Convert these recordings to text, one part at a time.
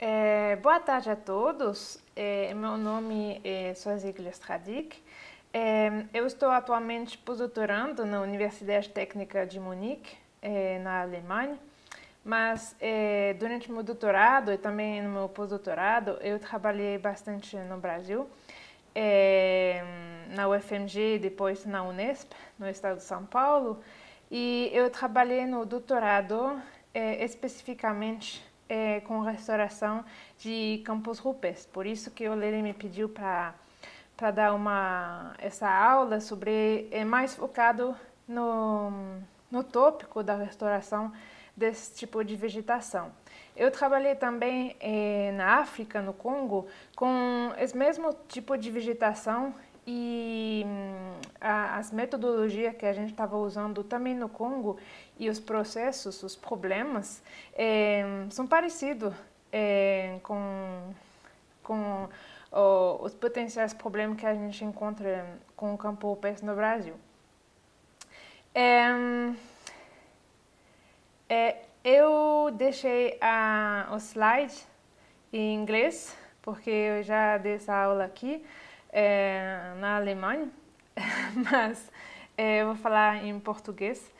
É, boa tarde a todos. É, meu nome é Soazic Glestradik. É, eu estou atualmente pós-doutorando na Universidade Técnica de Munique, é, na Alemanha. Mas é, durante meu doutorado e também no meu pós-doutorado, eu trabalhei bastante no Brasil, é, na UFMG, depois na Unesp, no estado de São Paulo. E eu trabalhei no doutorado especificamente é, com restauração de campos rupes. Por isso que o Lele me pediu para para dar uma essa aula sobre é mais focado no no tópico da restauração desse tipo de vegetação. Eu trabalhei também eh, na África, no Congo, com esse mesmo tipo de vegetação e hum, a, as metodologias que a gente estava usando também no Congo e os processos, os problemas, é, são parecidos é, com, com os potenciais problemas que a gente encontra com o campo OPS no Brasil. É, hum, é, eu deixei a, o slide em inglês, porque eu já dei essa aula aqui é, na Alemanha, mas é, eu vou falar em português.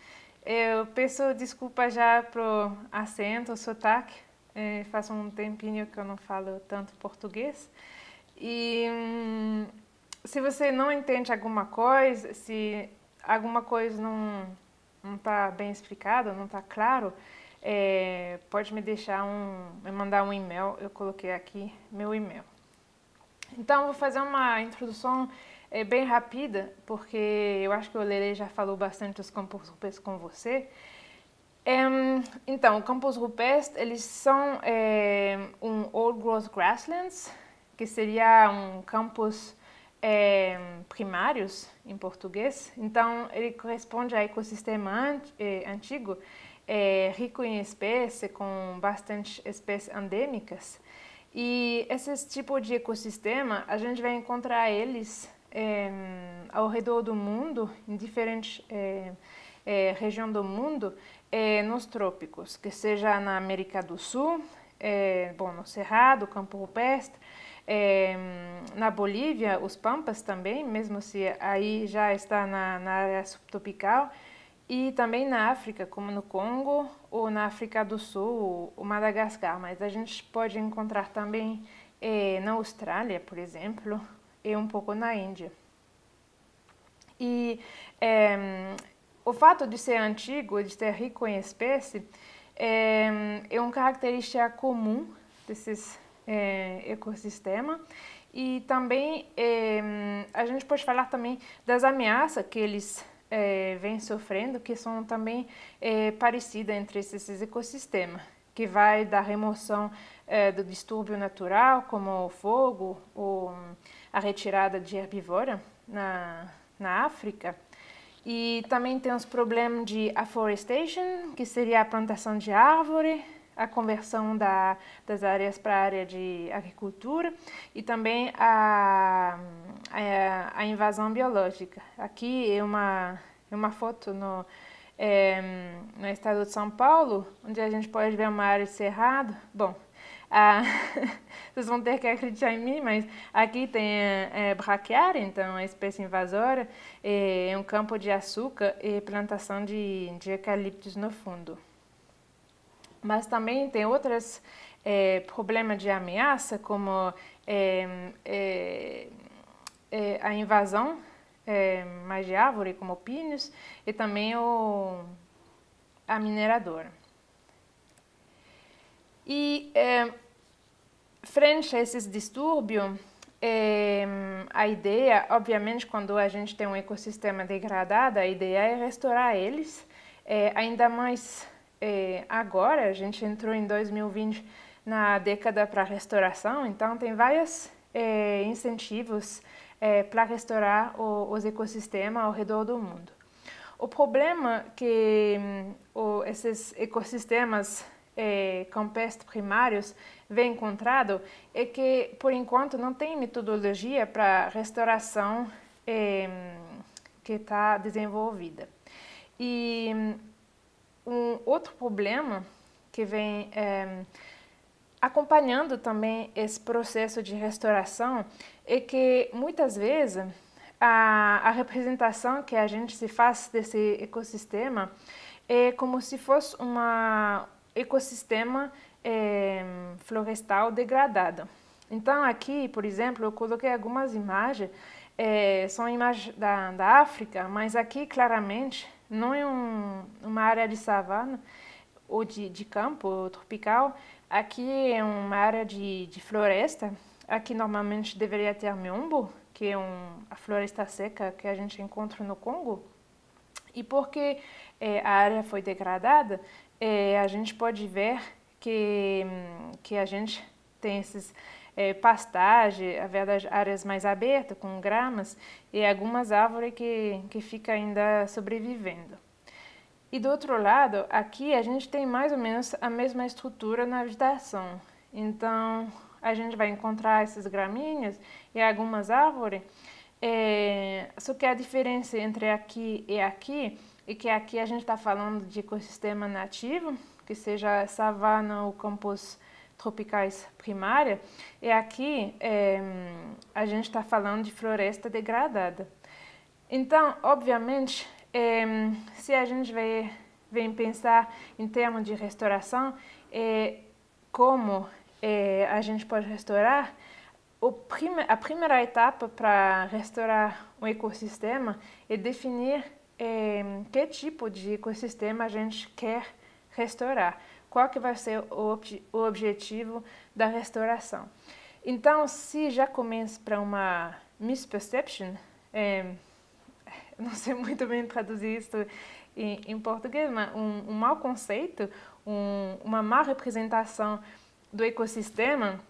Eu peço desculpa já pro acento, o sotaque. É, faz um tempinho que eu não falo tanto português. E hum, se você não entende alguma coisa, se alguma coisa não não está bem explicada, não está claro, é, pode me deixar um, me mandar um e-mail. Eu coloquei aqui meu e-mail. Então, vou fazer uma introdução é, bem rápida, porque eu acho que o Lele já falou bastante dos campos rupestres com você. É, então, campos rupestres, eles são é, um old growth grasslands, que seria um campus é, primários em português. Então, ele corresponde a ecossistema antigo, rico em espécies, com bastante espécies endêmicas. E esse tipo de ecossistema, a gente vai encontrar eles é, ao redor do mundo, em diferentes é, eh, é, eh, regiões do mundo, nos trópicos, que seja na América do Sul, bom, no Cerrado, Campo Rupestre, na Bolívia, os Pampas também, mesmo se aí já está na, na área subtropical, e também na África, como no Congo ou na África do Sul o Madagascar, mas a gente pode encontrar também eh, na Austrália, por exemplo, e um pouco na Índia. E eh, o fato de ser antigo, de ser rico em espécie, eh, é, uma característica comum desses eh, ecossistemas. E também eh, a gente pode falar também das ameaças que eles é, vem sofrendo, que são também é, parecidas entre esses ecossistemas, que vai da remoção é, do distúrbio natural, como o fogo, ou hum, a retirada de herbivora na, na África, e também tem os problemas de afforestation, que seria a plantação de árvore, a conversão da, das áreas para a área de agricultura e também a, a, a invasão biológica. Aqui é uma, é uma foto no, é, no estado de São Paulo, onde a gente pode ver uma área de cerrado. Bom, vocês vão ter que acreditar em mim, mas aqui tem é, braquiária, então é a espécie invasora, é, é, um campo de açúcar e plantação de, de eucaliptos no fundo mas também tem outros é, problemas de ameaça, como é, é, é a invasão é, mais de árvore, como pinhos, e também o, a mineradora. E frente a esses distúrbios, é, a ideia, obviamente, quando a gente tem um ecossistema degradado, a ideia é restaurar eles é, ainda mais é, agora, a gente entrou em 2020 na década para restauração, então tem vários é, incentivos é, para restaurar o, os ecossistemas ao redor do mundo. O problema que o, esses ecossistemas é, campestres primários vem encontrado é que, por enquanto, não tem metodologia para restauração é, que está desenvolvida. E um outro problema que vem é, acompanhando também esse processo de restauração é que muitas vezes a, a representação que a gente se faz desse ecossistema é como se fosse um ecossistema é, florestal degradado. Então aqui, por exemplo, eu coloquei algumas imagens, é, são imagens da, da África, mas aqui claramente não é um, uma área de savana ou de, de campo tropical. Aqui é uma área de, de floresta. Aqui normalmente deveria ter miombo, que é um, a floresta seca que a gente encontra no Congo. E porque é, a área foi degradada, é, a gente pode ver que, que a gente tem esses é, pastagem, áreas mais abertas, com gramas, e algumas árvores que, que ficam ainda sobrevivendo. E do outro lado, aqui a gente tem mais ou menos a mesma estrutura na vegetação. Então, a gente vai encontrar essas graminhas e algumas árvores. É, só que a diferença entre aqui e aqui é que aqui a gente está falando de ecossistema nativo, que seja savana ou campos tropicais primária, e é aqui é, a gente está falando de floresta degradada. Então, obviamente, é, se a gente vem, vem pensar em termos de restauração, é, como é, a gente pode restaurar, prime, a primeira etapa para restaurar um ecossistema é definir é, que tipo de ecossistema a gente quer restaurar qual que vai ser o, o objetivo da restauração. Então, se já começa para uma misperception, é, não sei muito bem traduzir isso em, em português, mas um, um mau conceito, um, uma má representação do ecossistema,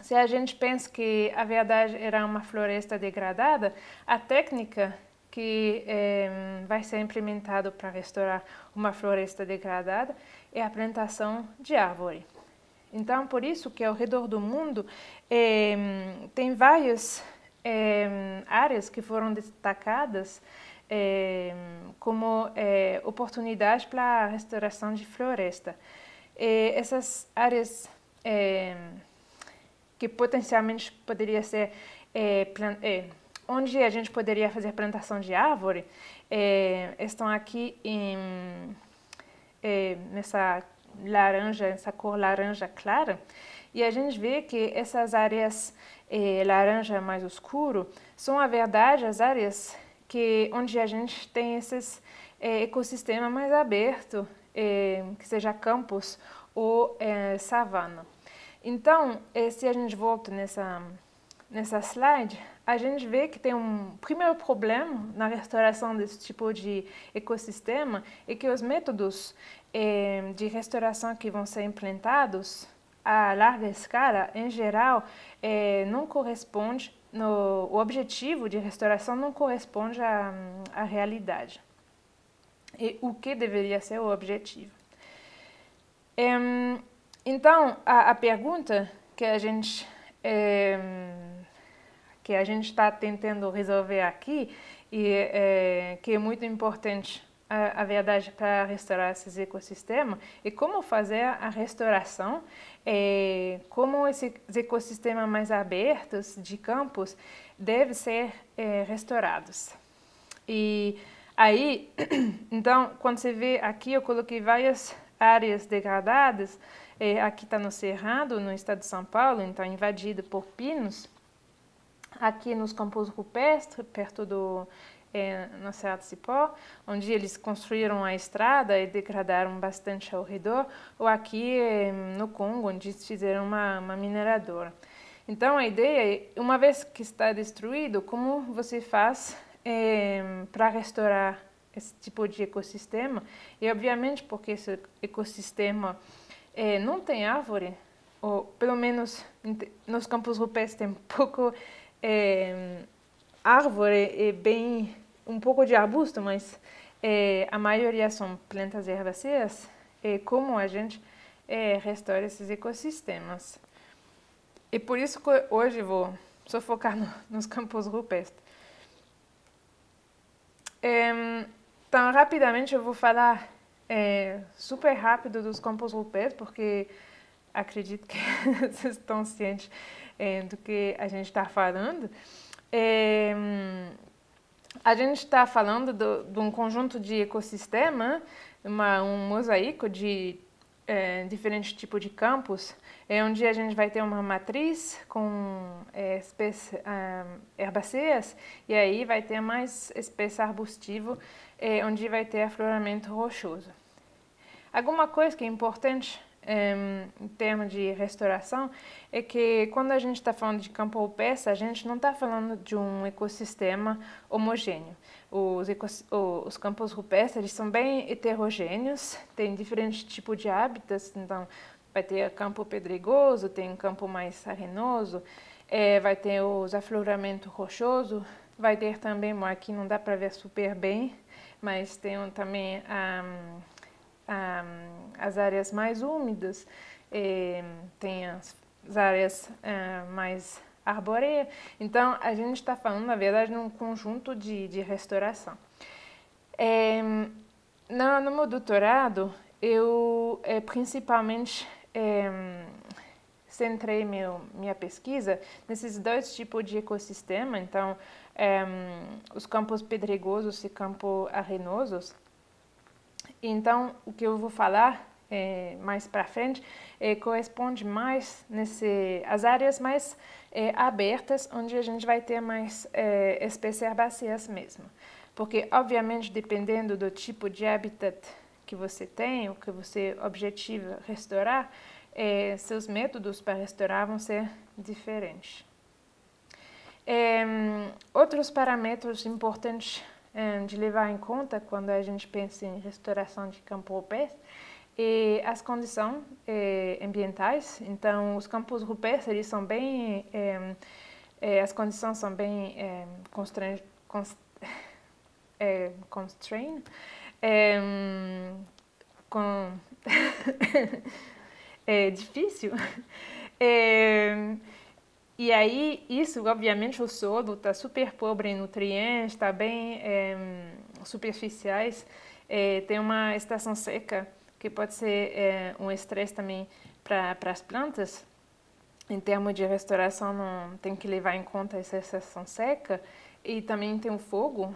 se a gente pensa que a verdade era uma floresta degradada, a técnica que eh, vai ser implementado para restaurar uma floresta degradada é a plantação de árvore. Então, por isso que ao redor do mundo eh, tem várias eh, áreas que foram destacadas como oportunidades para a restauração de floresta. E essas áreas que potencialmente poderiam ser plantadas onde a gente poderia fazer plantação de árvore, é, estão aqui em, é, nessa laranja, essa cor laranja clara, e a gente vê que essas áreas é, laranja mais escuro são, na verdade, as áreas que, onde a gente tem esses é, ecossistema mais aberto, é, que seja campos ou é, savana. Então, eh, se a gente volta nessa, nessa slide, a gente vê que tem um primeiro problema na restauração desse tipo de ecossistema é que os métodos eh, de restauração que vão ser implantados a larga escala, em geral, eh, não corresponde no, o objetivo de restauração não corresponde à, à realidade e o que deveria ser o objetivo. Eh, então, a, a, pergunta que a gente eh, que a gente está tentando resolver aqui e é, que é muito importante a, verdade para restaurar esses ecossistemas e como fazer a restauração, é, como esses ecossistemas mais abertos de campos devem ser é, restaurados. E aí, então, quando você vê aqui, eu coloquei várias áreas degradadas, é, aqui está no Cerrado, no estado de São Paulo, então invadido por pinos, aqui nos campos rupestres, perto do é, eh, no Serra de Cipó, onde eles construíram a estrada e degradaram bastante ao redor, ou aqui eh, no Congo, onde eles fizeram uma, uma mineradora. Então a ideia é, uma vez que está destruído, como você faz é, para restaurar esse tipo de ecossistema? E obviamente porque esse ecossistema é, não tem árvore, ou pelo menos nos campos rupestres tem pouco é, árvore e é bem um pouco de arbusto, mas é, a maioria são plantas herbáceas. E como a gente é, restaura esses ecossistemas. E por isso que hoje vou só focar no, nos campos rupestres. É, então, rapidamente eu vou falar é, super rápido dos campos rupestres, porque acredito que vocês estão cientes é, do que a gente está falando, é, a gente está falando do, de um conjunto de ecossistema, uma, um mosaico de é, diferentes tipos de campos, é onde a gente vai ter uma matriz com é, espécies um, ah, herbáceas e aí vai ter mais espécies arbustivo, é, onde vai ter afloramento rochoso. Alguma coisa que é importante eh, em termos de restauração é que quando a gente está falando de campo peça, a gente não está falando de um ecossistema homogêneo. Os, os campos rupestres são bem heterogêneos, tem diferentes tipos de hábitats, então vai ter campo pedregoso, tem campo mais arenoso, é, vai ter os afloramentos rochosos vai ter também, aqui não dá para ver super bem, mas tem também a... Ah, um, as áreas mais úmidas, eh, tem as, as áreas eh, mais arboreia. Então, a gente está falando, na verdade, num conjunto de, de restauração. É, eh, no, no, meu doutorado, eu é, principalmente é, centrei meu, minha pesquisa nesses dois tipos de ecossistema, então, os campos pedregosos e campos arenosos, então, o que eu vou falar é, mais para frente é, corresponde mais nesse as áreas mais é, abertas, onde a gente vai ter mais é, espécies mesmo. Porque, obviamente, dependendo do tipo de habitat que você tem, o que você objetiva restaurar, é, seus métodos para restaurar vão ser diferentes. É, outros parâmetros importantes é, de levar em conta quando a gente pensa em restauração de campos rupestres e as condições é, ambientais. Então, os campos rupestres eles são bem, é, as condições são bem é, constrangem, const, é, constrain, é, com é difícil. É, e aí, isso, obviamente, o solo está super pobre em nutrientes, está bem é, superficiais, é, tem uma estação seca, que pode ser é, um estresse também para as plantas. Em termos de restauração, não, tem que levar em conta essa estação seca. E também tem o fogo,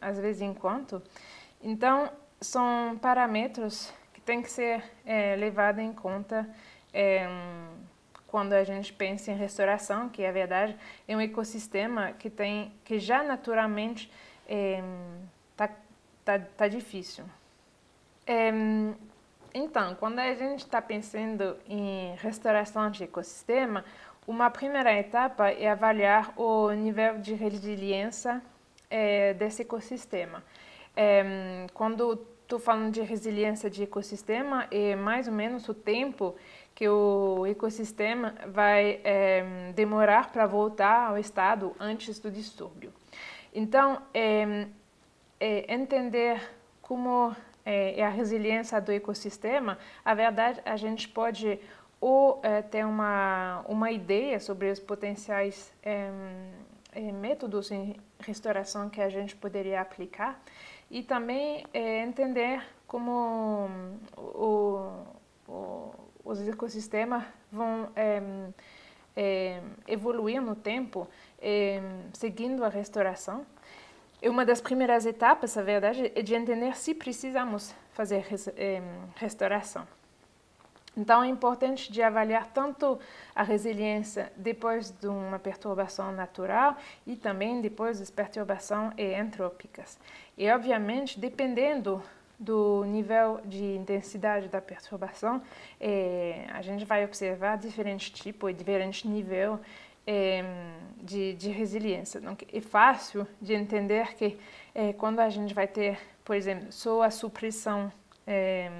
às vezes enquanto Então, são parâmetros que tem que ser é, levado em conta quando a gente pensa em restauração, que é verdade, é um ecossistema que tem que já naturalmente está eh, é, tá, tá difícil. É, então, quando a gente está pensando em restauração de ecossistema, uma primeira etapa é avaliar o nível de resiliência é, desse ecossistema. quando estou falando de resiliência de ecossistema, é mais ou menos o tempo que o ecossistema vai é, demorar para voltar ao estado antes do distúrbio. Então, é, é entender como é a resiliência do ecossistema, a verdade, a gente pode ou ter uma, uma ideia sobre os potenciais métodos em restauração que a gente poderia aplicar e também entender como o, o os ecossistemas vão é, é, evoluir no tempo, é, seguindo a restauração. E uma das primeiras etapas, na verdade, é de entender se precisamos fazer res, restauração. Então, é importante de avaliar tanto a resiliência depois de uma perturbação natural e também depois das perturbações entrópicas. E, obviamente, dependendo do nível de intensidade da perturbação, é, a gente vai observar diferentes tipos e diferentes níveis é, de, de, resiliência. Então, é fácil de entender que é, quando a gente vai ter, por exemplo, só a supressão é,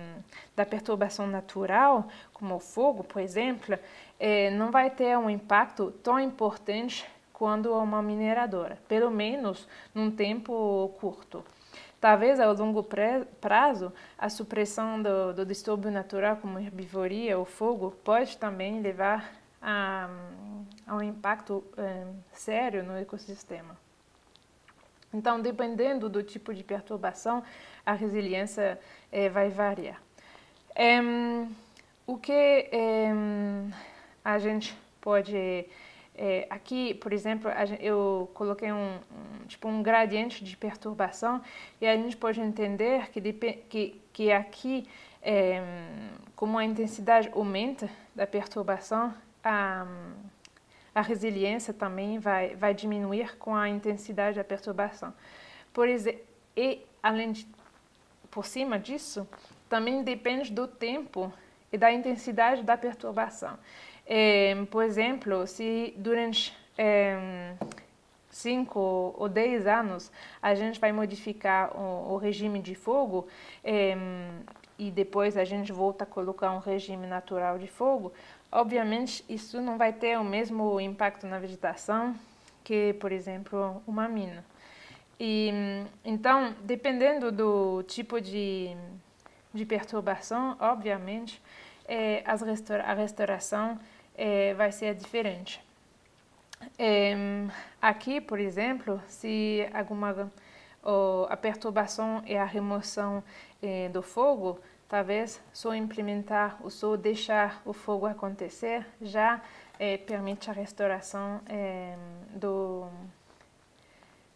da perturbação natural, como o fogo, por exemplo, é, não vai ter um impacto tão importante quando uma mineradora, pelo menos num tempo curto. Talvez a longo prazo, a supressão do, do distúrbio natural, como herbivoria ou fogo, pode também levar a, a um impacto eh, sério no ecossistema. Então, dependendo do tipo de perturbação, a resiliência é, vai variar. É, o que é, a gente pode é, aqui, por exemplo, eu coloquei um, um, tipo um gradiente de perturbação e a gente pode entender que, que, que aqui, é, como a intensidade aumenta da perturbação, a, a resiliência também vai, vai diminuir com a intensidade da perturbação. Por exemplo, e além de, por cima disso, também depende do tempo e da intensidade da perturbação por exemplo, se durante é, cinco ou dez anos a gente vai modificar o, o regime de fogo e depois a gente volta a colocar um regime natural de fogo, obviamente isso não vai ter o mesmo impacto na vegetação que, por exemplo, uma mina. E, então, dependendo do tipo de, de perturbação, obviamente, é, as restaura a restauração é, vai ser diferente. É, aqui, por exemplo, se alguma ó, a perturbação e a remoção é, do fogo, talvez só implementar ou só deixar o fogo acontecer já é, permite a restauração é, do,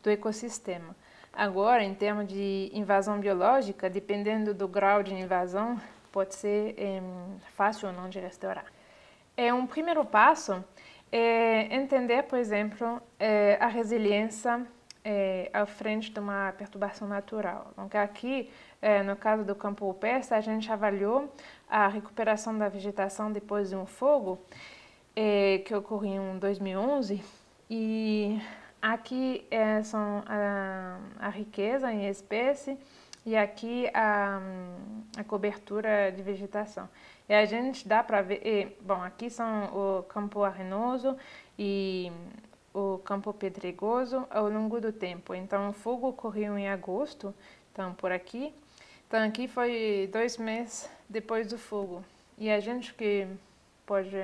do ecossistema. Agora, em termos de invasão biológica, dependendo do grau de invasão, pode ser fácil ou não de restaurar. É um primeiro passo é entender, por exemplo, é, a resiliência é, à frente de uma perturbação natural. Então, aqui, é, no caso do campo UPES, a gente avaliou a recuperação da vegetação depois de um fogo é, que ocorreu em 2011 e aqui é, são a, a riqueza em espécie e aqui a, a cobertura de vegetação. E a gente dá para ver, e, bom, aqui são o campo arenoso e o campo pedregoso ao longo do tempo. Então, o fogo ocorreu em agosto, então por aqui. Então, aqui foi dois meses depois do fogo. E a gente que pode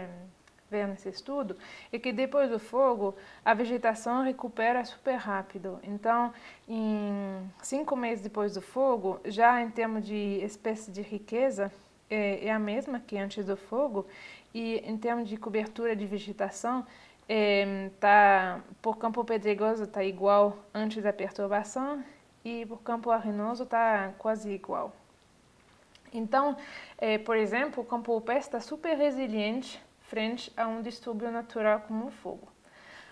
ver nesse estudo é que depois do fogo a vegetação recupera super rápido. Então, em cinco meses depois do fogo, já em termos de espécie de riqueza, é, é a mesma que antes do fogo, e em termos de cobertura de vegetação, é, tá, por campo pedregoso está igual antes da perturbação e por campo arenoso está quase igual. Então, é, por exemplo, o campo pé está tá super resiliente frente a um distúrbio natural como o fogo.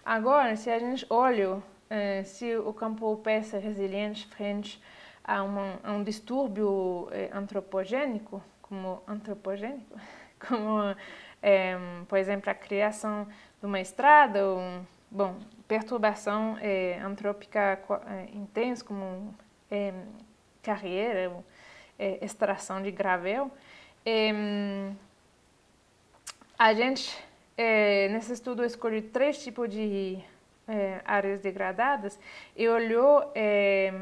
Agora, se a gente olha eh, se o campo peça resiliente frente a, uma, a um distúrbio eh, antropogênico, como antropogênico, como, eh, por exemplo, a criação de uma estrada ou, bom, perturbação antrópica intensa, como carreira, extração de gravel, a gente, é, nesse estudo, escolheu três tipos de é, áreas degradadas e olhou é,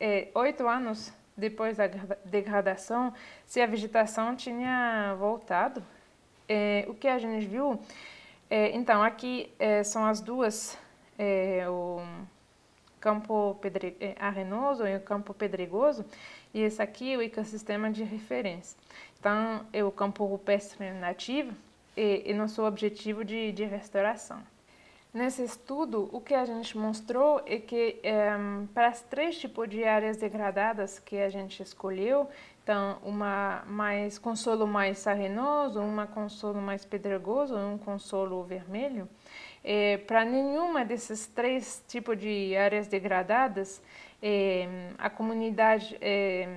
é, oito anos depois da degradação se a vegetação tinha voltado. É, o que a gente viu, então, aqui são as duas, o, campo pedre, eh, arenoso e o campo pedregoso, e esse aqui é o ecossistema de referência. Então, é o campo rupestre nativo e, e nosso objetivo de, de restauração. Nesse estudo, o que a gente mostrou é que é, para as três tipos de áreas degradadas que a gente escolheu, então uma mais consolo mais arenoso, uma consolo mais pedregoso e um consolo vermelho, é, para nenhuma desses três tipos de áreas degradadas, é, a comunidade é,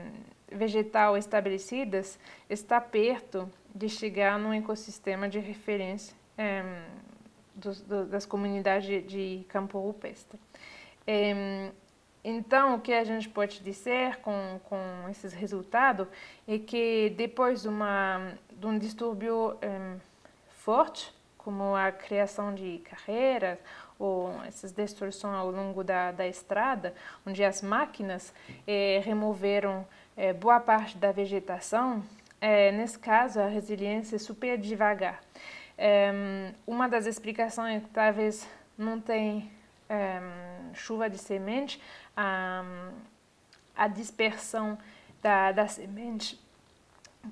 vegetal estabelecidas está perto de chegar num ecossistema de referência é, dos, do, das comunidades de campo rupestre. É, então, o que a gente pode dizer com, com esses resultados é que depois de, uma, de um distúrbio é, forte, como a criação de carreiras ou essas destruições ao longo da, da estrada, onde as máquinas eh, removeram eh, boa parte da vegetação, eh, nesse caso a resiliência é super devagar. Eh, uma das explicações é que talvez não tem eh, chuva de semente, a, a dispersão da, da semente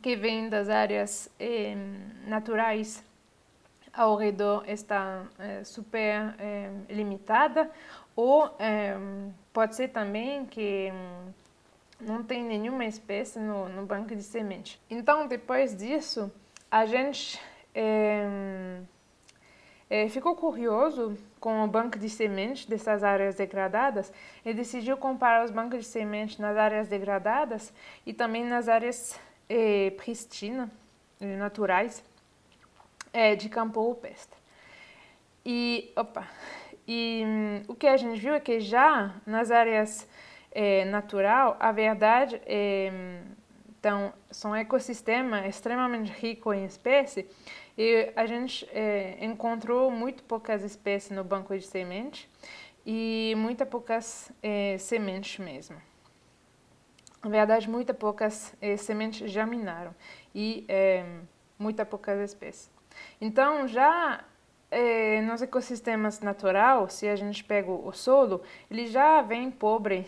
que vem das áreas eh, naturais ao redor está é, super é, limitada, ou é, pode ser também que hum, não tem nenhuma espécie no, no banco de semente Então, depois disso, a gente é, é, ficou curioso com o banco de semente dessas áreas degradadas e decidiu comparar os bancos de semente nas áreas degradadas e também nas áreas eh, pristinas, naturais é, de campo rupestre. E, opa, e hum, o que a gente viu é que já nas áreas é, natural, a verdade é, então, são ecossistemas ecossistema extremamente rico em espécies e a gente é, encontrou muito poucas espécies no banco de sementes e muito poucas é, sementes mesmo. Na verdade, muito poucas é, sementes germinaram e é, muito poucas espécies. Então, já é, nos ecossistemas natural, se a gente pega o solo, ele já vem pobre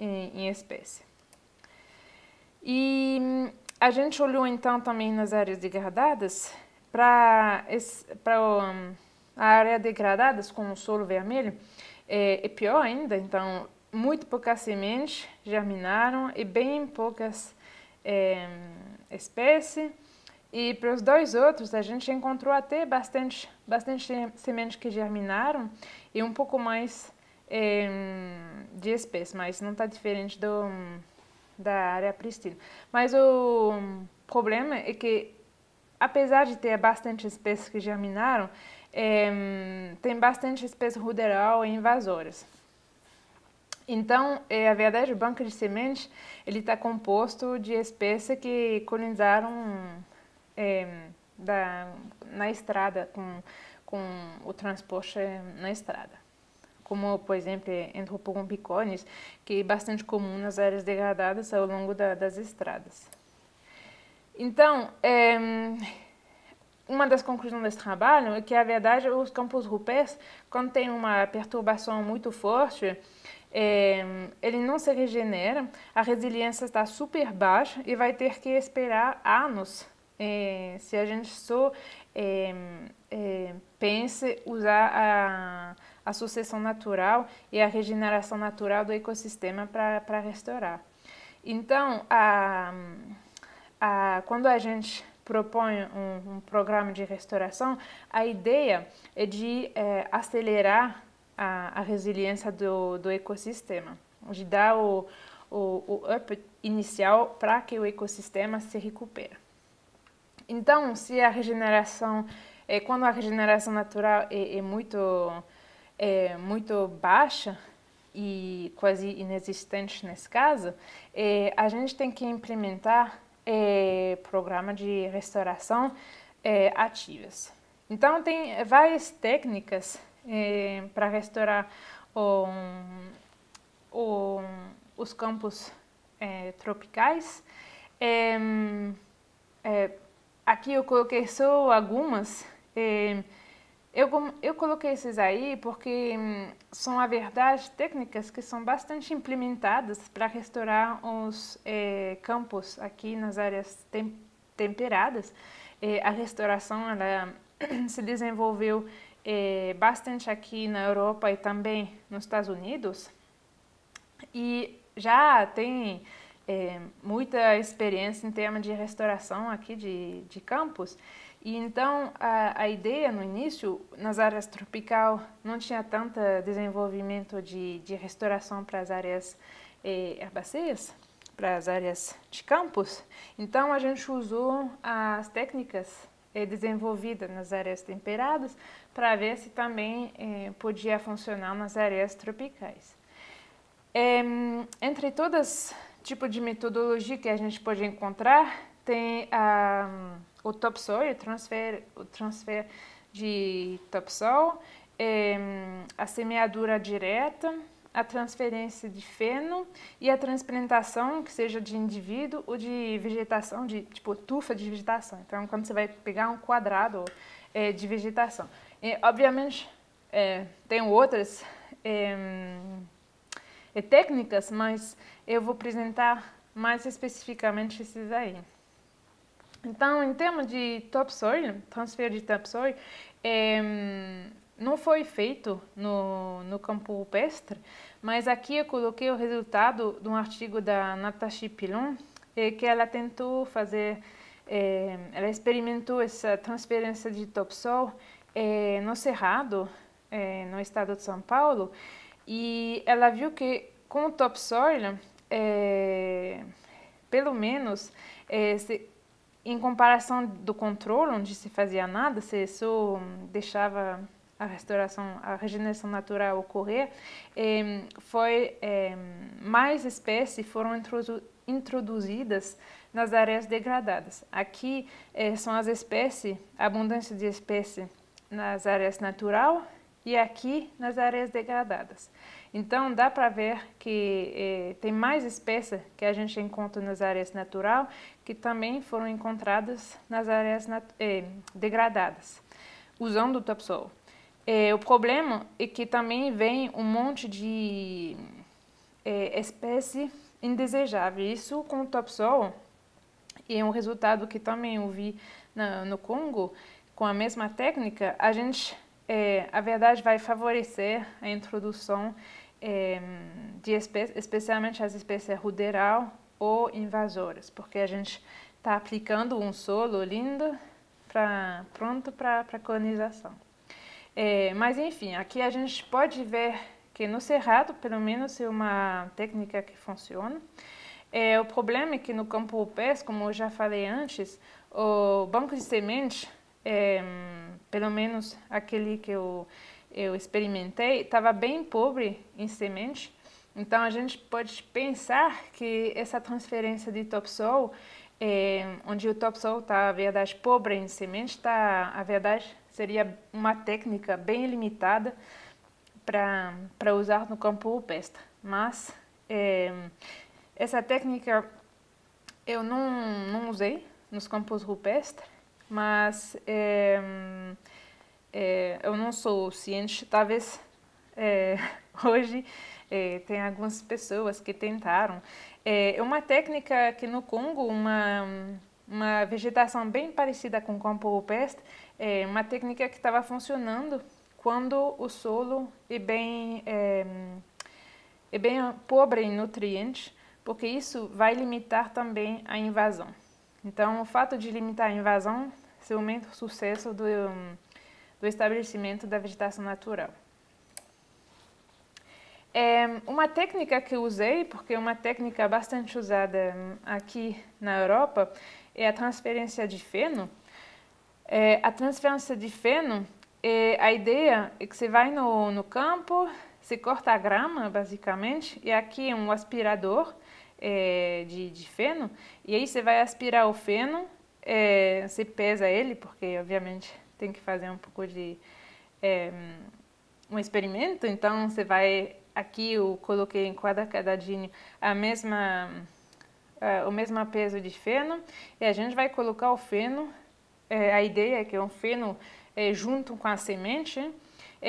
em, em espécie. E a gente olhou então também nas áreas degradadas para um, a área degradada com o solo vermelho é, é pior ainda. Então, muito poucas sementes germinaram e bem poucas é, espécies e para os dois outros, a gente encontrou até bastante, bastante sementes que germinaram e um pouco mais é, de espécie, mas não está diferente do, da área pristina. Mas o problema é que, apesar de ter bastante espécies que germinaram, é, tem bastante espécies ruderal e invasoras. Então, é, a verdade, o banco de sementes ele está composto de espécies que colonizaram é, da, na estrada, com, com o transporte na estrada. Como, por exemplo, entropogambicones, que é bastante comum nas áreas degradadas ao longo da, das estradas. Então, é, uma das conclusões desse trabalho é que, na verdade, os campos rupestres, quando tem uma perturbação muito forte, é, ele não se regenera, a resiliência está super baixa e vai ter que esperar anos é, se a gente só é, é, pense usar a, a sucessão natural e a regeneração natural do ecossistema para restaurar. Então, a, a, quando a gente propõe um, um, programa de restauração, a ideia é de é, acelerar a, a, resiliência do, do ecossistema, de dar o, o, o up inicial para que o ecossistema se recupere. Então, se a regeneração, é, quando a regeneração natural é, é muito, é muito baixa e quase inexistente nesse caso, é, a gente tem que implementar é, programa de restauração é, ativas. Então, tem várias técnicas é, para restaurar o, o, os campos é, tropicais. É, aqui eu coloquei só algumas. Eh, eu, eu coloquei esses aí porque hum, são, a verdade, técnicas que são bastante implementadas para restaurar os eh, campos aqui nas áreas temperadas. Eh, a restauração ela se desenvolveu bastante aqui na Europa e também nos Estados Unidos. E já tem é, muita experiência em termos de restauração aqui de, de campos. E então a, a ideia no início, nas áreas tropical, não tinha tanto desenvolvimento de, de restauração para as áreas é, para as áreas de campos. Então a gente usou as técnicas é, desenvolvidas nas áreas temperadas para ver se também é, podia funcionar nas áreas tropicais. É, entre todas tipo de metodologia que a gente pode encontrar tem um, ah, o topsoil, transfer, o transfer de topsoil, eh, a semeadura direta, a transferência de feno e a transplantação, que seja de indivíduo ou de vegetação, de tipo tufa de vegetação. Então, quando você vai pegar um quadrado é, de vegetação. E, obviamente, é, tem outras é, e técnicas, mas eu vou apresentar mais especificamente esses aí. Então, em termos de topsoil, transfer de topsoil, é, não foi feito no, no campo rupestre, mas aqui eu coloquei o resultado de um artigo da Natasha Pilon, é, que ela tentou fazer, é, ela experimentou essa transferência de topsoil é, eh, no Cerrado, no estado de São Paulo, e ela viu que com o topsoil, é, pelo menos, é, se, em comparação do controle, onde se fazia nada, se só deixava a restauração, a regeneração natural ocorrer, é, foi é, mais espécies foram introdu introduzidas nas áreas degradadas. Aqui é, são as espécies, a abundância de espécies nas áreas natural e aqui nas áreas degradadas. Então dá para ver que eh, tem mais espécies que a gente encontra nas áreas natural que também foram encontradas nas áreas eh, degradadas, usando o topsoil. Eh, o problema é que também vem um monte de espécies eh, espécie indesejável. Isso com o topsol e é um resultado que também eu vi na, no Congo com a mesma técnica, a gente é, a verdade vai favorecer a introdução é, de espé especialmente as espécies ruderal ou invasoras, porque a gente está aplicando um solo lindo pra, pronto para colonização. É, mas enfim, aqui a gente pode ver que no cerrado, pelo menos, é uma técnica que funciona. É, o problema é que no campo pés, como eu já falei antes, o banco de sementes é, pelo menos aquele que eu, eu experimentei, estava bem pobre em semente. Então a gente pode pensar que essa transferência de topsol, é, eh, onde o topsol está, a verdade, pobre em semente, tá, a verdade seria uma técnica bem limitada para usar no campo rupestre. Mas é, essa técnica eu não, não usei nos campos rupestres, mas é, é, eu não sou ciente, talvez é, hoje é, tem algumas pessoas que tentaram. É, é uma técnica que no Congo, uma, uma vegetação bem parecida com compost, é uma técnica que estava funcionando quando o solo é bem, é, é bem pobre em nutrientes, porque isso vai limitar também a invasão. Então, o fato de limitar a invasão se aumenta o sucesso do, do estabelecimento da vegetação natural. É uma técnica que eu usei, porque é uma técnica bastante usada aqui na Europa, é a transferência de feno. É, a transferência de feno, é a ideia é que você vai no, no campo, você corta a grama, basicamente, e aqui é um aspirador é, de, de feno, e aí você vai aspirar o feno é, se pesa ele, porque obviamente tem que fazer um pouco de é, um experimento, então você vai aqui eu coloquei em cada cadadinho a mesma o mesmo peso de feno e a gente vai colocar o feno é, a ideia é que o é feno é, junto com a semente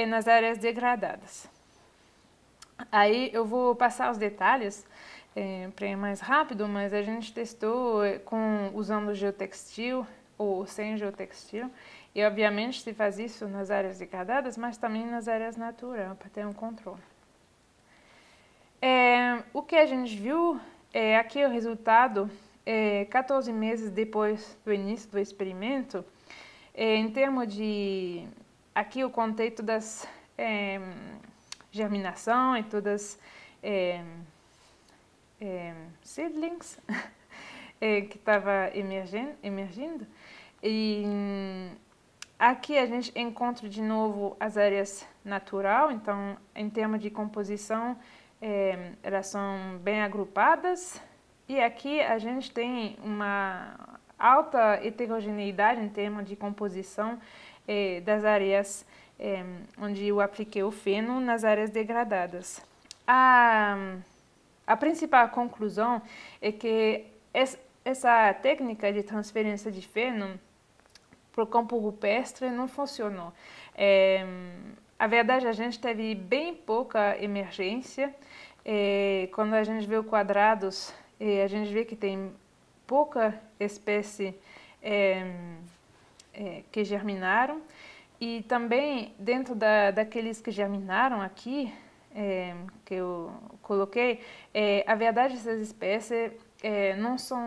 nas áreas degradadas aí eu vou passar os detalhes é, para ir mais rápido, mas a gente testou é, com usando geotextil ou sem geotextil e obviamente se faz isso nas áreas degradadas, mas também nas áreas natural para ter um controle. É, o que a gente viu é aqui é o resultado é, 14 meses depois do início do experimento, é, em termos de aqui o contexto das é, germinação e todas é, eh, seedlings eh, que estava emergindo, emergindo. E hum, aqui a gente encontra de novo as áreas natural, então em termos de composição eh, elas são bem agrupadas. E aqui a gente tem uma alta heterogeneidade em termos de composição eh, das áreas eh, onde eu apliquei o feno nas áreas degradadas. A ah, a principal conclusão é que essa técnica de transferência de feno para o campo rupestre não funcionou. É, a verdade, a gente teve bem pouca emergência. É, quando a gente vê os quadrados, é, a gente vê que tem pouca espécie que germinaram. E também, dentro da, daqueles que germinaram aqui, é, que eu coloquei, é, a verdade essas espécies é, não são.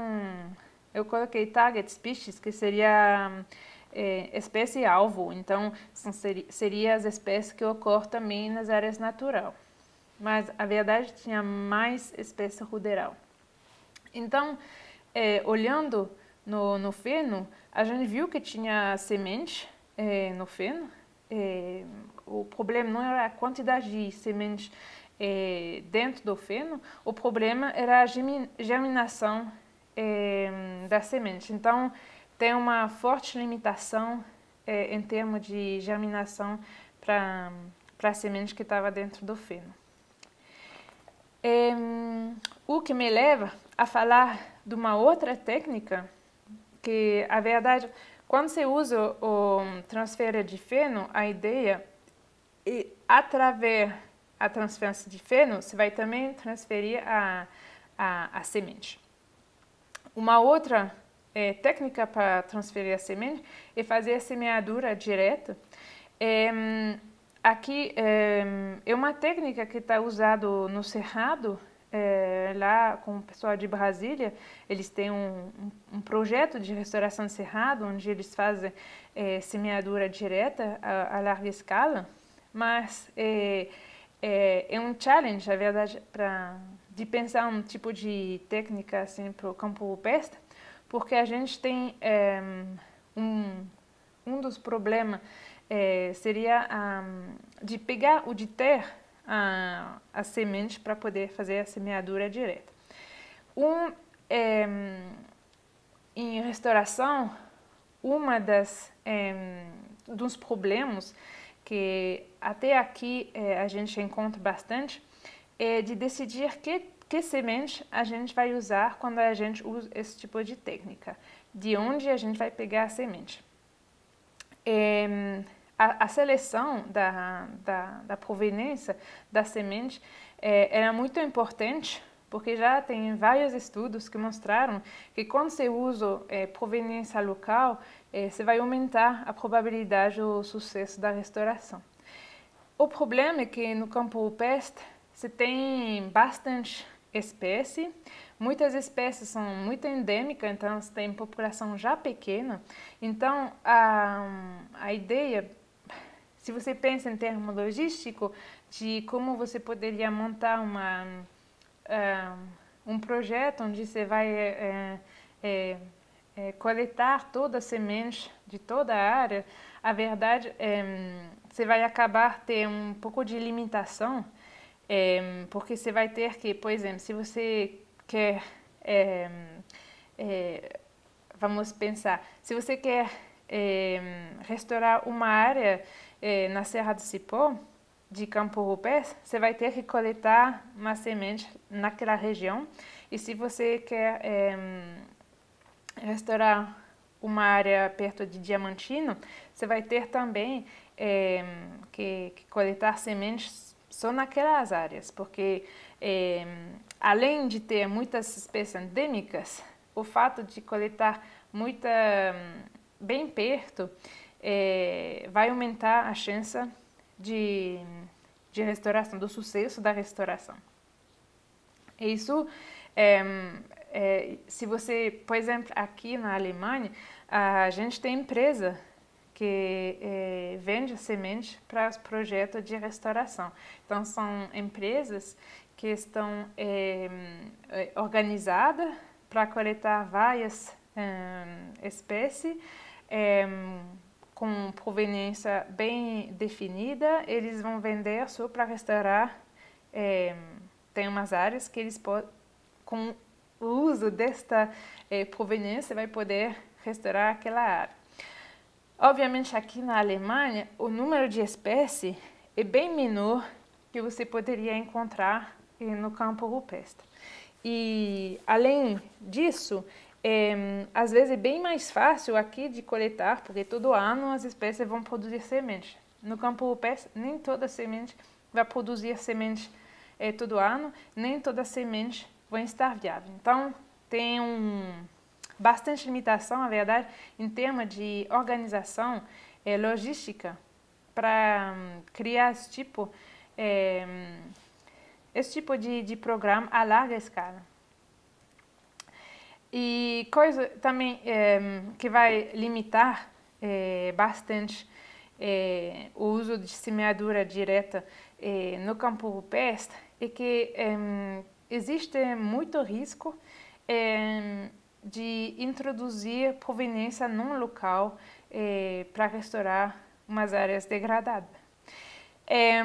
Eu coloquei target species, que seria é, espécie alvo, então são, seria, seria as espécies que ocorrem também nas áreas natural. Mas a verdade tinha mais espécie ruderal. Então, é, olhando no, no feno, a gente viu que tinha semente é, no feno o problema não era a quantidade de sementes é, dentro do feno, o problema era a germinação é, das sementes. Então, tem uma forte limitação é, em termos de germinação para a semente que estava dentro do feno. o que me leva a falar de uma outra técnica, que a verdade, quando você usa o transfer de feno, a ideia e através a transferência de feno, você vai também transferir a, a, a semente. Uma outra é, técnica para transferir a semente é fazer a semeadura direta. É, aqui é, é, uma técnica que está usada no Cerrado, é, lá com o pessoal de Brasília, eles têm um, um, projeto de restauração de Cerrado, onde eles fazem é, semeadura direta a, a larga escala mas é, é, é um challenge, na verdade, pra, de pensar um tipo de técnica assim, para o campo peste, porque a gente tem é, um, um dos problemas é, seria um, de pegar ou de ter a, a semente para poder fazer a semeadura direta. Um, é, em restauração, uma das é, dos problemas que até aqui eh, a gente encontra bastante, é de decidir que, que semente a gente vai usar quando a gente usa esse tipo de técnica, de onde a gente vai pegar a semente. É, a, a, seleção da, da, da, proveniência da semente é, era é muito importante porque já tem vários estudos que mostraram que quando se usa é, proveniência local, é, você vai aumentar a probabilidade do sucesso da restauração. O problema é que no campo peste você tem bastante espécie, muitas espécies são muito endêmicas, então você tem população já pequena. Então a, a ideia, se você pensa em termos logístico, de como você poderia montar uma, ah, um projeto onde você vai eh, eh, é, coletar todas as sementes de toda a área, a verdade é, você vai acabar ter um pouco de limitação, é, porque você vai ter que, por exemplo, se você quer, é, é vamos pensar, se você quer é, restaurar uma área é, na Serra do Cipó, de campo rupes, você vai ter que coletar uma semente naquela região. E se você quer restaurar uma área perto de Diamantino, você vai ter também é, que, que, coletar sementes só naquelas áreas, porque é, além de ter muitas espécies endêmicas, o fato de coletar muita bem perto é, vai aumentar a chance de, de restauração, do sucesso da restauração. Isso é, é, se você, por exemplo, aqui na Alemanha, a gente tem empresa que é, vende semente para os projetos de restauração. Então, são empresas que estão é, é organizadas para coletar várias é, espécies é, com proveniência bem definida, eles vão vender só para restaurar. tem umas áreas que eles podem com o uso desta eh, proveniência vai poder restaurar aquela área. Obviamente, aqui na Alemanha, o número de espécies é bem menor que você poderia encontrar no campo rupestre. E, além disso, é, às vezes é bem mais fácil aqui de coletar, porque todo ano as espécies vão produzir semente. No campo rupestre, nem toda semente vai produzir semente é, todo ano, nem toda semente vão estar viáveis. Então, tem um, bastante limitação, na verdade, em termos de organização é, logística para hum, criar esse tipo, é, esse tipo de, de programa a larga escala. E coisa também é, que vai limitar é, bastante é, o uso de semeadura direta no campo rupestre é que existe muito risco é, de introduzir proveniência num local é, eh, para restaurar umas áreas degradadas. É,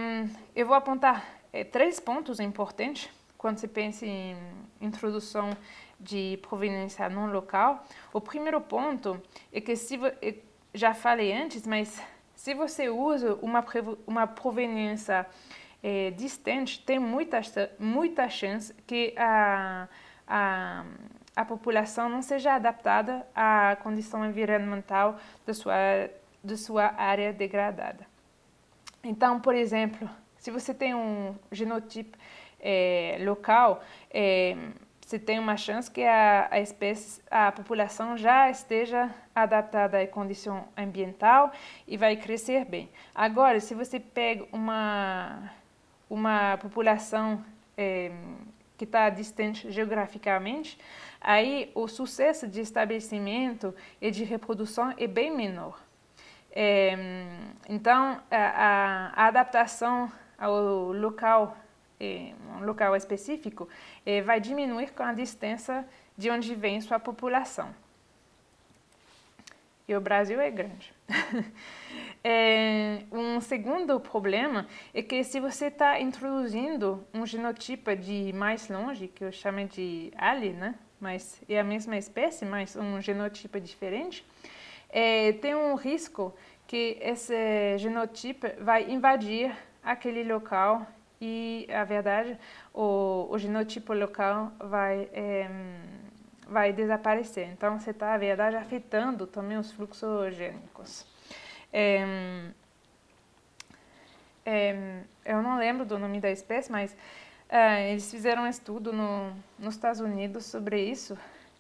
eu vou apontar três pontos importantes quando se pensa em introdução de proveniência num local. O primeiro ponto é que, se, já falei antes, mas se você usa uma, uma proveniência é, distante, tem muita, muita chance que a, a, a população não seja adaptada à condição environmental da sua, da sua área degradada. Então, por exemplo, se você tem um genotipo é, local, é, você tem uma chance que a, a, espécie, a população já esteja adaptada à condição ambiental e vai crescer bem. Agora, se você pega uma uma população é, que está distante geograficamente, aí o sucesso de estabelecimento e de reprodução é bem menor. É, então, a, a, adaptação ao local, é, um local específico, vai diminuir com a distância de onde vem sua população. E o Brasil é grande. é, um segundo problema é que se você está introduzindo um genotipo de mais longe, que eu chamo de alien, né? mas é a mesma espécie, mas um genotipo diferente, é, tem um risco que esse genotipo vai invadir aquele local e, a verdade, o, o genotipo local vai... É, vai desaparecer. Então, você está, na verdade, afetando também os fluxos É, é, eu não lembro do nome da espécie, mas é, eles fizeram um estudo no, nos Estados Unidos sobre isso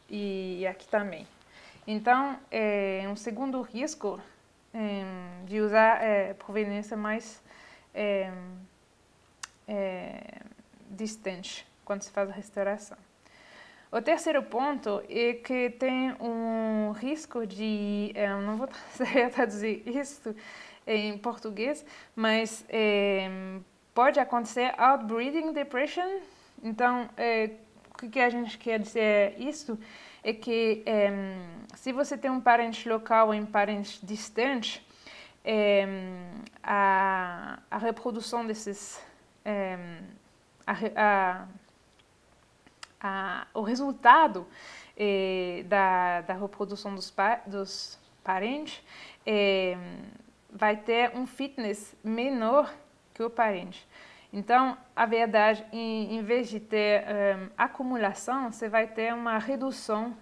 e aqui também. Então, é, um segundo risco é, de usar é, proveniência mais é, distante quando se faz a restauração. O terceiro ponto é que tem um risco de, eh, eu não vou traduzir isso em português, mas é, pode acontecer outbreeding depression. Então, é, o que a gente quer dizer isso é que é, se você tem um parente local ou um parente distante, a, a reprodução desses a, a a, o resultado eh, da, da, reprodução dos, pa, dos parentes eh, vai ter um fitness menor que o parente. Então, a verdade, em, em vez de ter um, eh, acumulação, você vai ter uma redução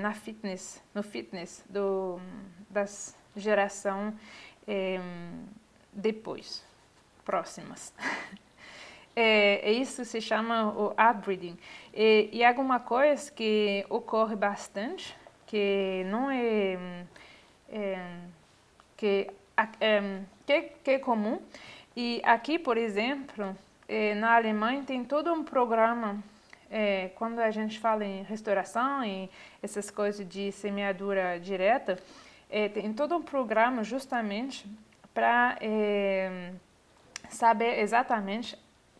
na fitness, no fitness do, das geração depois, próximas. É, é, isso se chama o outbreeding. E, e alguma coisa que ocorre bastante, que não é, é que, é, que, é comum. E aqui, por exemplo, é, na Alemanha tem todo um programa é, quando a gente fala em restauração e essas coisas de semeadura direta, é, tem todo um programa justamente para é, saber exatamente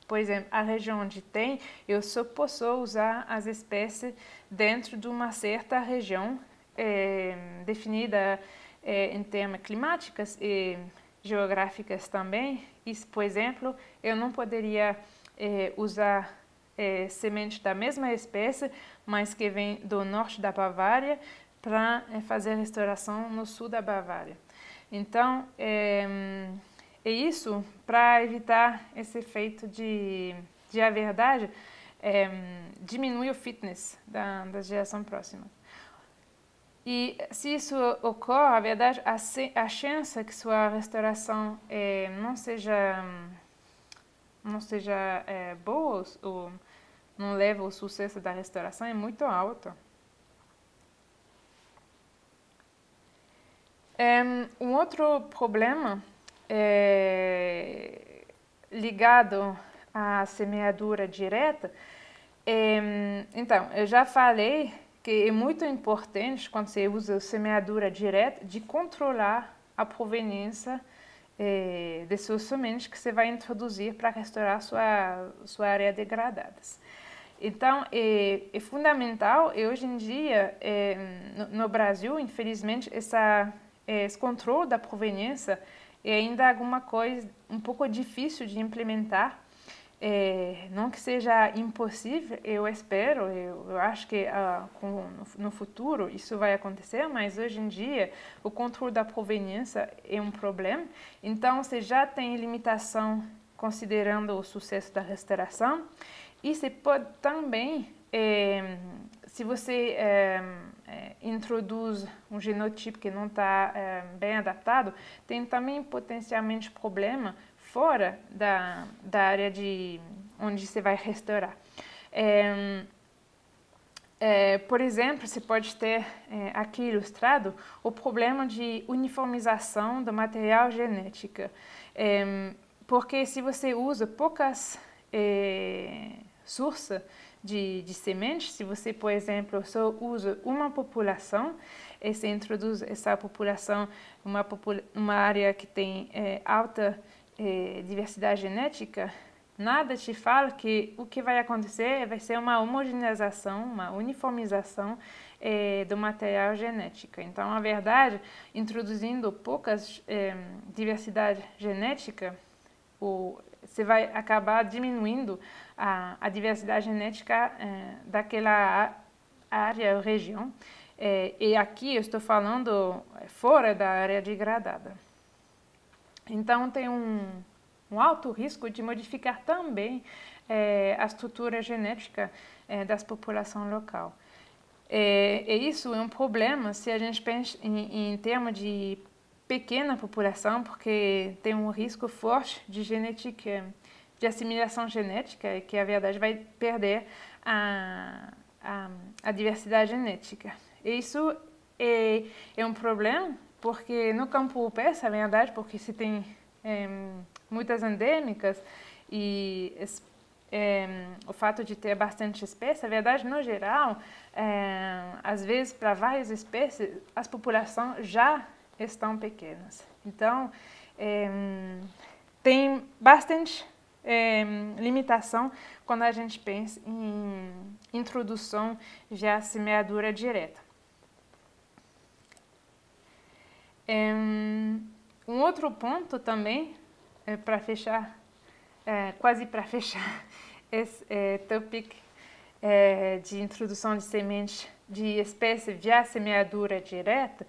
por exemplo, a região onde tem, eu só posso usar as espécies dentro de uma certa região é, definida é, em termos climáticos e geográficas também. isso por exemplo, eu não poderia é, usar é, semente da mesma espécie, mas que vem do norte da Bavária, para fazer restauração no sul da Bavária. Então, e isso, para evitar esse efeito de, de a verdade, é, diminui o fitness da, da geração próxima. E se isso ocorre, a verdade, a, a chance que sua restauração é, não seja não seja é, boa ou não leve ao sucesso da restauração é muito alta. É, um outro problema é, ligado à semeadura direta, é, então, eu já falei que é muito importante, quando você usa semeadura direta, de controlar a proveniência é, de seus sementes que você vai introduzir para restaurar sua, sua área degradada. Então, é, é, fundamental, e hoje em dia, é, no, no, Brasil, infelizmente, essa, é, esse controle da proveniência e ainda alguma coisa um pouco difícil de implementar. É, não que seja impossível, eu espero, eu, eu acho que ah, com, no, no, futuro isso vai acontecer, mas hoje em dia o controle da proveniência é um problema. Então, você já tem limitação considerando o sucesso da restauração e você pode também, é, se você... É, é, introduz um genotipo que não está é, bem adaptado, tem também potencialmente problema fora da, da área de onde você vai restaurar. É, é, por exemplo, você pode ter é, aqui ilustrado o problema de uniformização do material genético, é, porque se você usa poucas é, sources de, de sementes, se você, por exemplo, só usa uma população e eh, se introduz essa população numa uma área que tem é, alta é, diversidade genética, nada te fala que o que vai acontecer vai ser uma homogeneização, uma uniformização do material genético. Então, na verdade, introduzindo poucas diversidade genética, você vai acabar diminuindo a, a diversidade genética é, daquela área ou região. É, e aqui eu estou falando eh, fora da área degradada. Então, tem um, um alto risco de modificar também é, a estrutura genética é, das populações local. É, e isso é um problema se a gente pensa em, em termos de pequena população, porque tem um risco forte de genética de assimilação genética, que a verdade vai perder a, a, a diversidade genética. E isso é, é, um problema, porque no campo persa, na verdade, porque se tem é, muitas endêmicas e é, o fato de ter bastante espécie, na verdade, no geral, eh, às vezes, para várias espécies, as populações já estão pequenas. Então, tem bastante é, limitação quando a gente pensa em introdução já semeadura direta. É, um outro ponto também, é, para fechar, é, quase para fechar esse é, topic é, de introdução de sementes de espécie via semeadura direta,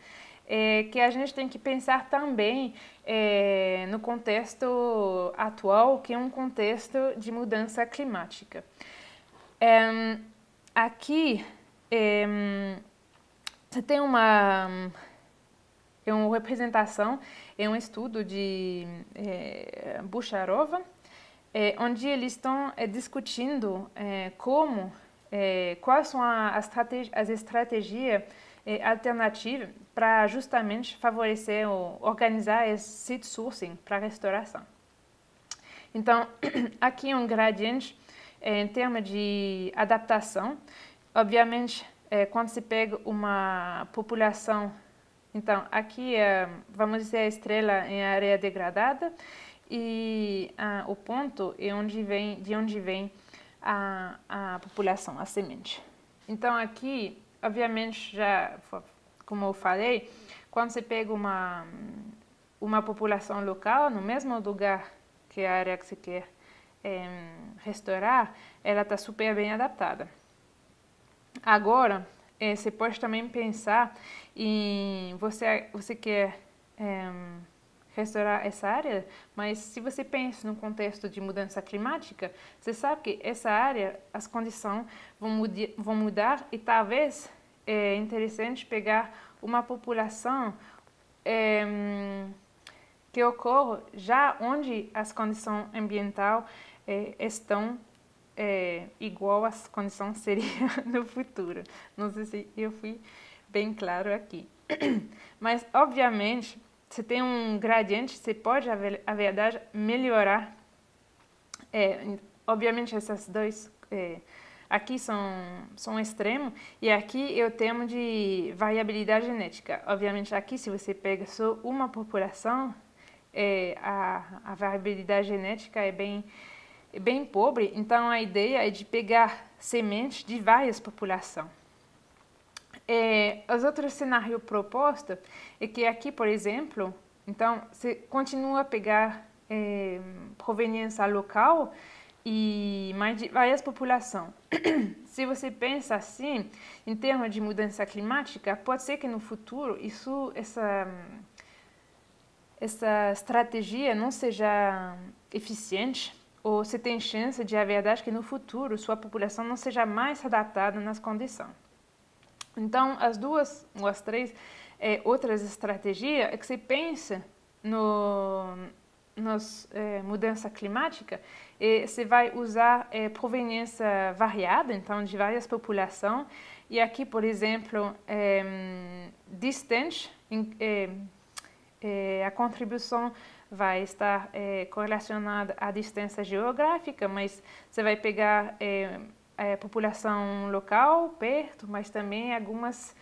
é, que a gente tem que pensar também é, no contexto atual, que é um contexto de mudança climática. É, aqui é, você tem uma, é uma representação, é um estudo de é, Bucharova, é, onde eles estão discutindo como, quais são as estratégias alternativas para justamente favorecer ou organizar esse seed sourcing para restauração. Então, aqui um gradiente eh, em termos de adaptação. Obviamente, eh, quando se pega uma população, então aqui é, vamos dizer a estrela em área degradada e ah, o ponto é onde vem, de onde vem a, a população, a semente. Então aqui, obviamente, já como eu falei, quando você pega uma, uma população local no mesmo lugar que a área que você quer é, restaurar, ela está super bem adaptada. Agora, é, você pode também pensar em você, você quer é, restaurar essa área, mas se você pensa no contexto de mudança climática, você sabe que essa área, as condições vão, vão mudar e talvez é interessante pegar uma população é, que ocorre já onde as condições ambientais é, estão é, igual às condições seria no futuro. Não sei se eu fui bem claro aqui. Mas, obviamente, se tem um gradiente, você pode, a verdade, melhorar. É, obviamente, essas duas aqui são, são extremos, e aqui eu tenho de variabilidade genética. Obviamente, aqui, se você pega só uma população, é, a, a variabilidade genética é bem, é bem pobre, então a ideia é de pegar sementes de várias populações. É, os outros cenários propostos é que aqui, por exemplo, então, você continua a pegar é, proveniência local, e mais várias populações. Se você pensa assim, em termos de mudança climática, pode ser que no futuro isso, essa, essa estratégia não seja eficiente ou se tem chance de a verdade que no futuro sua população não seja mais adaptada nas condições. Então, as duas ou as três é, outras estratégias é que você pensa no, nas é, mudança climática, e você vai usar é, proveniência variada, então de várias populações. E aqui, por exemplo, é, distante, é, é, a contribuição vai estar é, correlacionada à distância geográfica, mas você vai pegar a é, população local perto, mas também algumas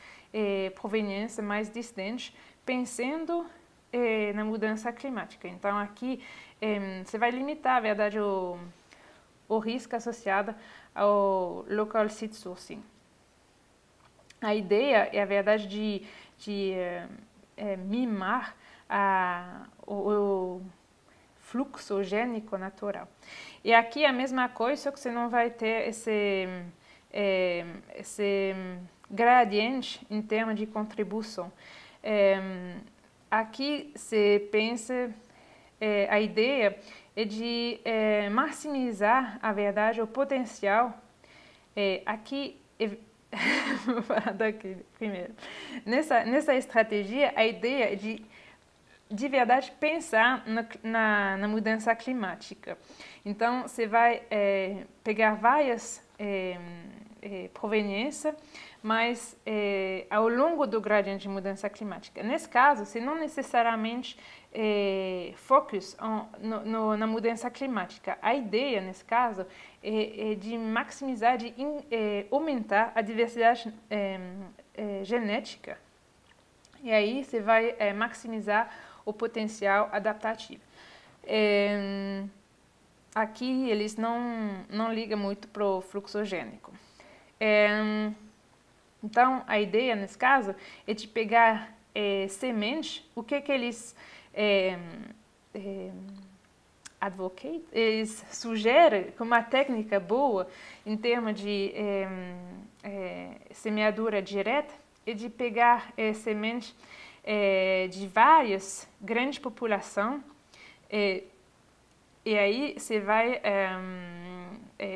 proveniências mais distantes, pensando é, na mudança climática. Então, aqui é, você vai limitar, na verdade, o, o risco associado ao local seed sourcing. A ideia é, a verdade, de, de é, mimar a, o, o fluxo gênico natural. E aqui é a mesma coisa, só que você não vai ter esse, é, esse gradiente em termos de contribuição. É, aqui se pensa é, a ideia é de é, maximizar a verdade, o potencial. É, aqui, vou falar daqui primeiro. Nessa, nessa estratégia, a ideia é de, de verdade, pensar na, na, na mudança climática. Então, você vai é, pegar várias é, é, proveniências, mas eh, ao longo do gradiente de mudança climática. Nesse caso, se não necessariamente é, focus on, no, no, na mudança climática, a ideia nesse caso é, é de maximizar, de in, eh, aumentar a diversidade genética. E aí você vai maximizar o potencial adaptativo. aqui eles não, não ligam muito para o fluxogênico. É, então, a ideia nesse caso é de pegar é, sementes, o que é que eles é, é, advocate, eles sugerem como uma técnica boa em termos de é, é, semeadura direta é de pegar sementes de várias grandes populações e aí você vai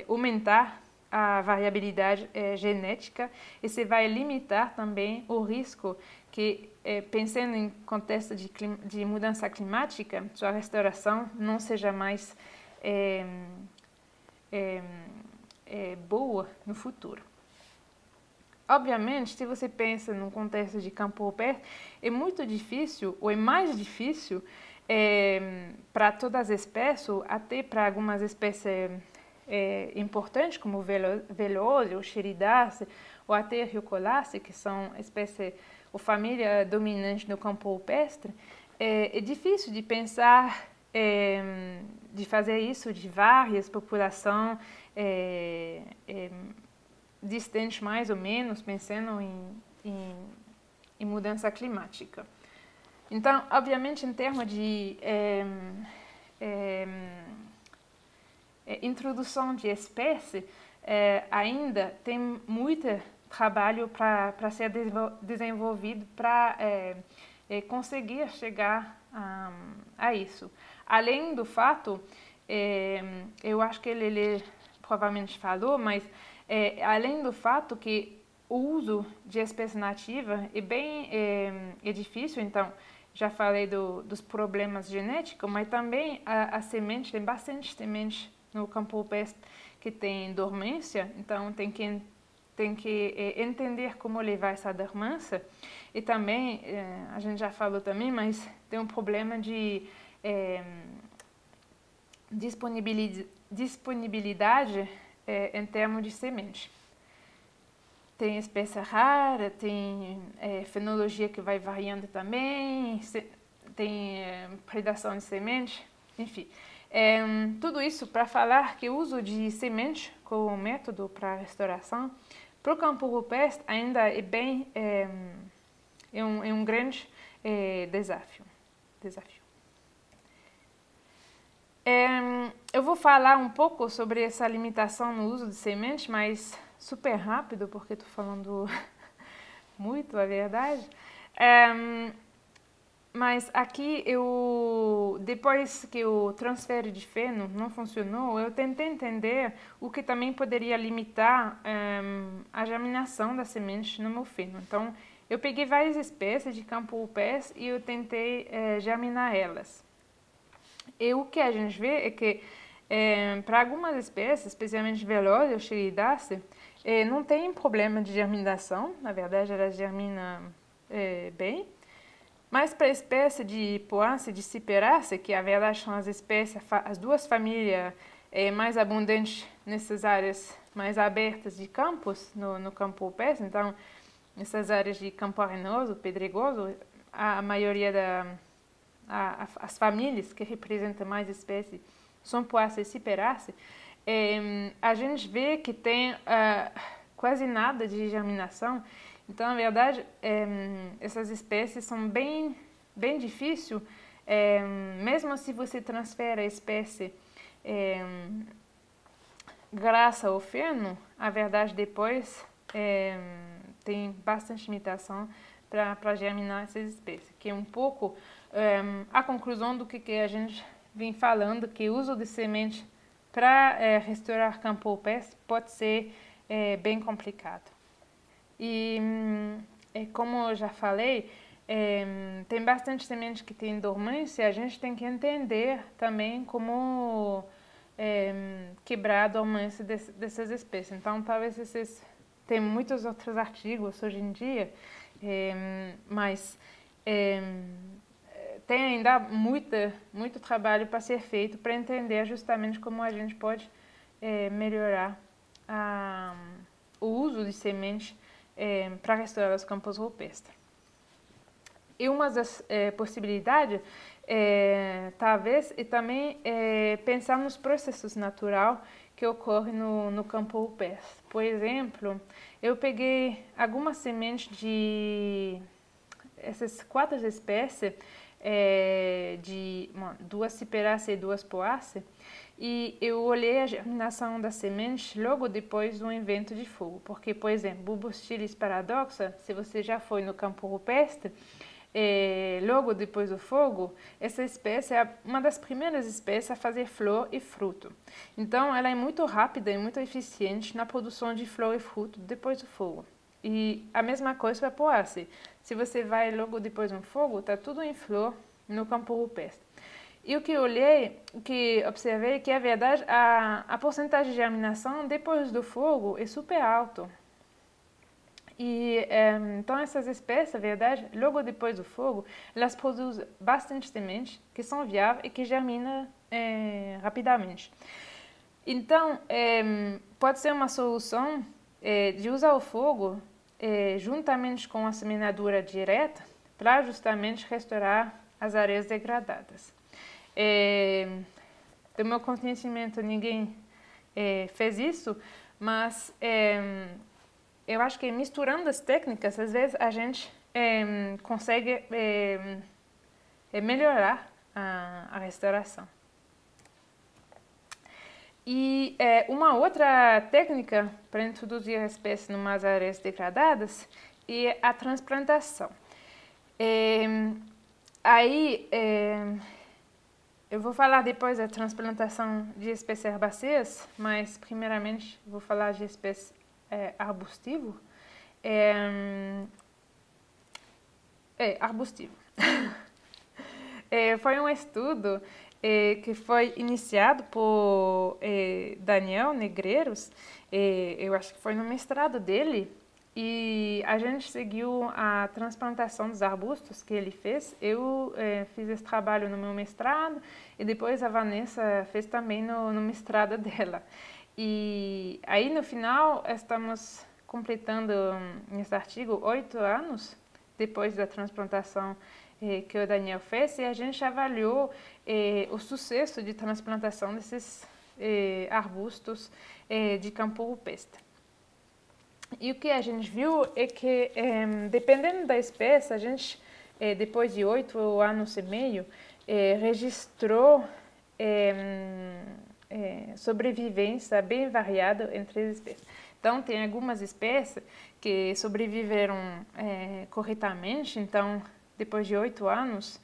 aumentar a variabilidade é, genética e se vai limitar também o risco que, é, pensando em contexto de, clima, de, mudança climática, sua restauração não seja mais é, boa no futuro. Obviamente, se você pensa num contexto de campo aberto, é muito difícil, ou é mais difícil, para todas as espécies, até para algumas espécies é, importantes, como velo, o xeridace, ou até colace, que são espécies, ou família dominante no campo alpestre, é, é, difícil de pensar, é, de fazer isso de várias populações é, é, distantes mais ou menos, pensando em, em, em, mudança climática. Então, obviamente, em termos de é, é, introdução de espécies, é, ainda tem muito trabalho para ser desenvolvido para é, é, conseguir chegar a, a, isso. Além do fato, é, eu acho que ele, ele provavelmente falou, mas é, além do fato que o uso de espécie nativa é bem é, difícil, então já falei do, dos problemas genéticos, mas também a, a semente, tem bastante semente no campo PES que tem dormência, então tem que tem que eh, entender como levar essa dormência e também eh, a gente já falou também, mas tem um problema de é, disponibilidade, disponibilidade em termos de semente. Tem espécie rara, tem fenologia que vai variando também, tem predação de semente, enfim. É, tudo isso para falar que o uso de semente como método para restauração para o campo rupestre ainda é bem é, é um, é um grande é, desafio. desafio. eu vou falar um pouco sobre essa limitação no uso de semente, mas super rápido, porque estou falando muito a verdade. Mas aqui eu depois que o transfer de feno não funcionou, eu tentei entender o que também poderia limitar um, eh, a germinação da semente no meu feno. Então eu peguei várias espécies de campo pés e eu tentei é, germinar elas. E o que a gente vê é que é, para algumas espécies, especialmente velório ou xeridácea, é, não tem problema de germinação. Na verdade, ela germina bem mas para a espécie de Poaceae de Ciperaceae, que na é verdade são as espécies, as duas famílias é, mais abundantes nessas áreas mais abertas de campos, no, no campo péssimo, então nessas áreas de campo arenoso, pedregoso, a, a maioria das famílias que representam mais espécies são Poaceae e Ciperaceae, eh, é, a gente vê que tem uh, quase nada de germinação então, na verdade, é, essas espécies são bem, bem difícil, é, mesmo se você transfere a espécie é, graça ao feno, a verdade depois tem bastante limitação para germinar essas espécies, que é um pouco a conclusão do que, que a gente vem falando, que o uso de semente para restaurar campo ou peste pode ser bem complicado. E hum, é como eu já falei, é, tem bastante sementes que têm dormência, a gente tem que entender também como é, quebrar a dormência dessas espécies. Então, talvez esses, tem muitos outros artigos hoje em dia, é, mas é, tem ainda muita, muito trabalho para ser feito para entender justamente como a gente pode é, melhorar a, o uso de sementes é, para restaurar os campos rupestres. E uma das é, possibilidades, é, talvez, é também pensar nos processos naturais que ocorrem no, no campo rupestre. Por exemplo, eu peguei algumas sementes de essas quatro espécies, de bom, duas ciperáceas e duas poáceas, e eu olhei a germinação das sementes logo depois de um evento de fogo, porque, por exemplo, Bulbus chilis paradoxa, se você já foi no campo rupestre, é, logo depois do fogo, essa espécie é uma das primeiras espécies a fazer flor e fruto. Então, ela é muito rápida e muito eficiente na produção de flor e fruto depois do fogo. E a mesma coisa para a poácea. Se você vai logo depois do fogo, está tudo em flor no campo rupestre. E o que eu olhei, o que observei, que, é verdade, a, a porcentagem de germinação depois do fogo é super alto. E, eh, então, essas espécies, na verdade, logo depois do fogo, elas produzem bastante sementes que são viáveis e que germinam é, eh, rapidamente. Então, é, pode ser uma solução é, de usar o fogo juntamente com a semeadura direta para justamente restaurar as áreas degradadas. É, do meu conhecimento, ninguém é, fez isso, mas é, eu acho que misturando as técnicas, às vezes a gente é, consegue é, é, melhorar a, a, restauração. E uma outra técnica para introduzir espécies em áreas degradadas é a transplantação. aí, eu vou falar depois da transplantação de espécies herbáceas, mas primeiramente vou falar de espécies é, arbustivo. É, é arbustivo. é, foi um estudo é, que foi iniciado por é, Daniel Negreiros, é, eu acho que foi no mestrado dele, e a gente seguiu a transplantação dos arbustos que ele fez. Eu eh, fiz esse trabalho no meu mestrado e depois a Vanessa fez também no, no mestrado dela. E aí no final estamos completando nesse hum, artigo oito anos depois da transplantação eh, que o Daniel fez e a gente avaliou eh, o sucesso de transplantação desses arbustos de campo rupestre. E o que a gente viu é que, eh, dependendo da espécie, a gente, eh, depois de oito anos e meio, eh, registrou sobrevivência bem variada entre as espécies. Então, tem algumas espécies que sobreviveram corretamente, então, depois de oito anos,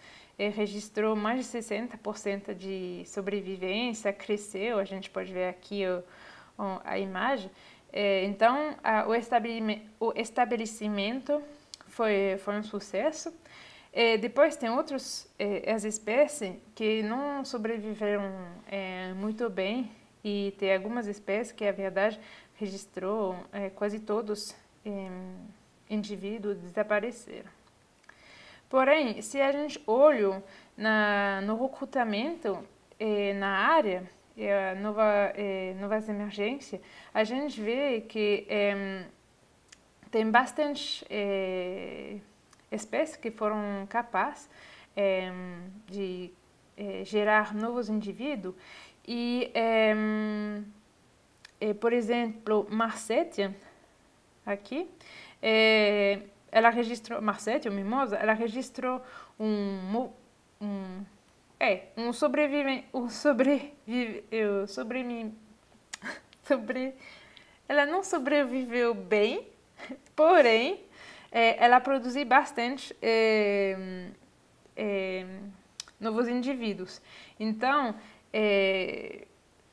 registrou mais de 60% de sobrevivência, cresceu, a gente pode ver aqui o, o, a imagem, é, então, a, o, estabelecimento foi, foi um sucesso. É, depois tem outras é, as espécies que não sobreviveram muito bem e tem algumas espécies que, a verdade, registrou quase todos indivíduos desapareceram. Porém, se a gente olha na, no recrutamento na área, e é, a nova, é, novas emergências, a gente vê que é, tem bastante espécies que foram capazes de gerar novos indivíduos e, por exemplo, Marsetia, aqui, ela registrou, Marsetia, mimosa, ela registrou um, um é, um sobrevivente. Um sobrevive. Eu sobre mim. Sobre. Ela não sobreviveu bem, porém, é, ela produziu bastante é, é, novos indivíduos. Então, é,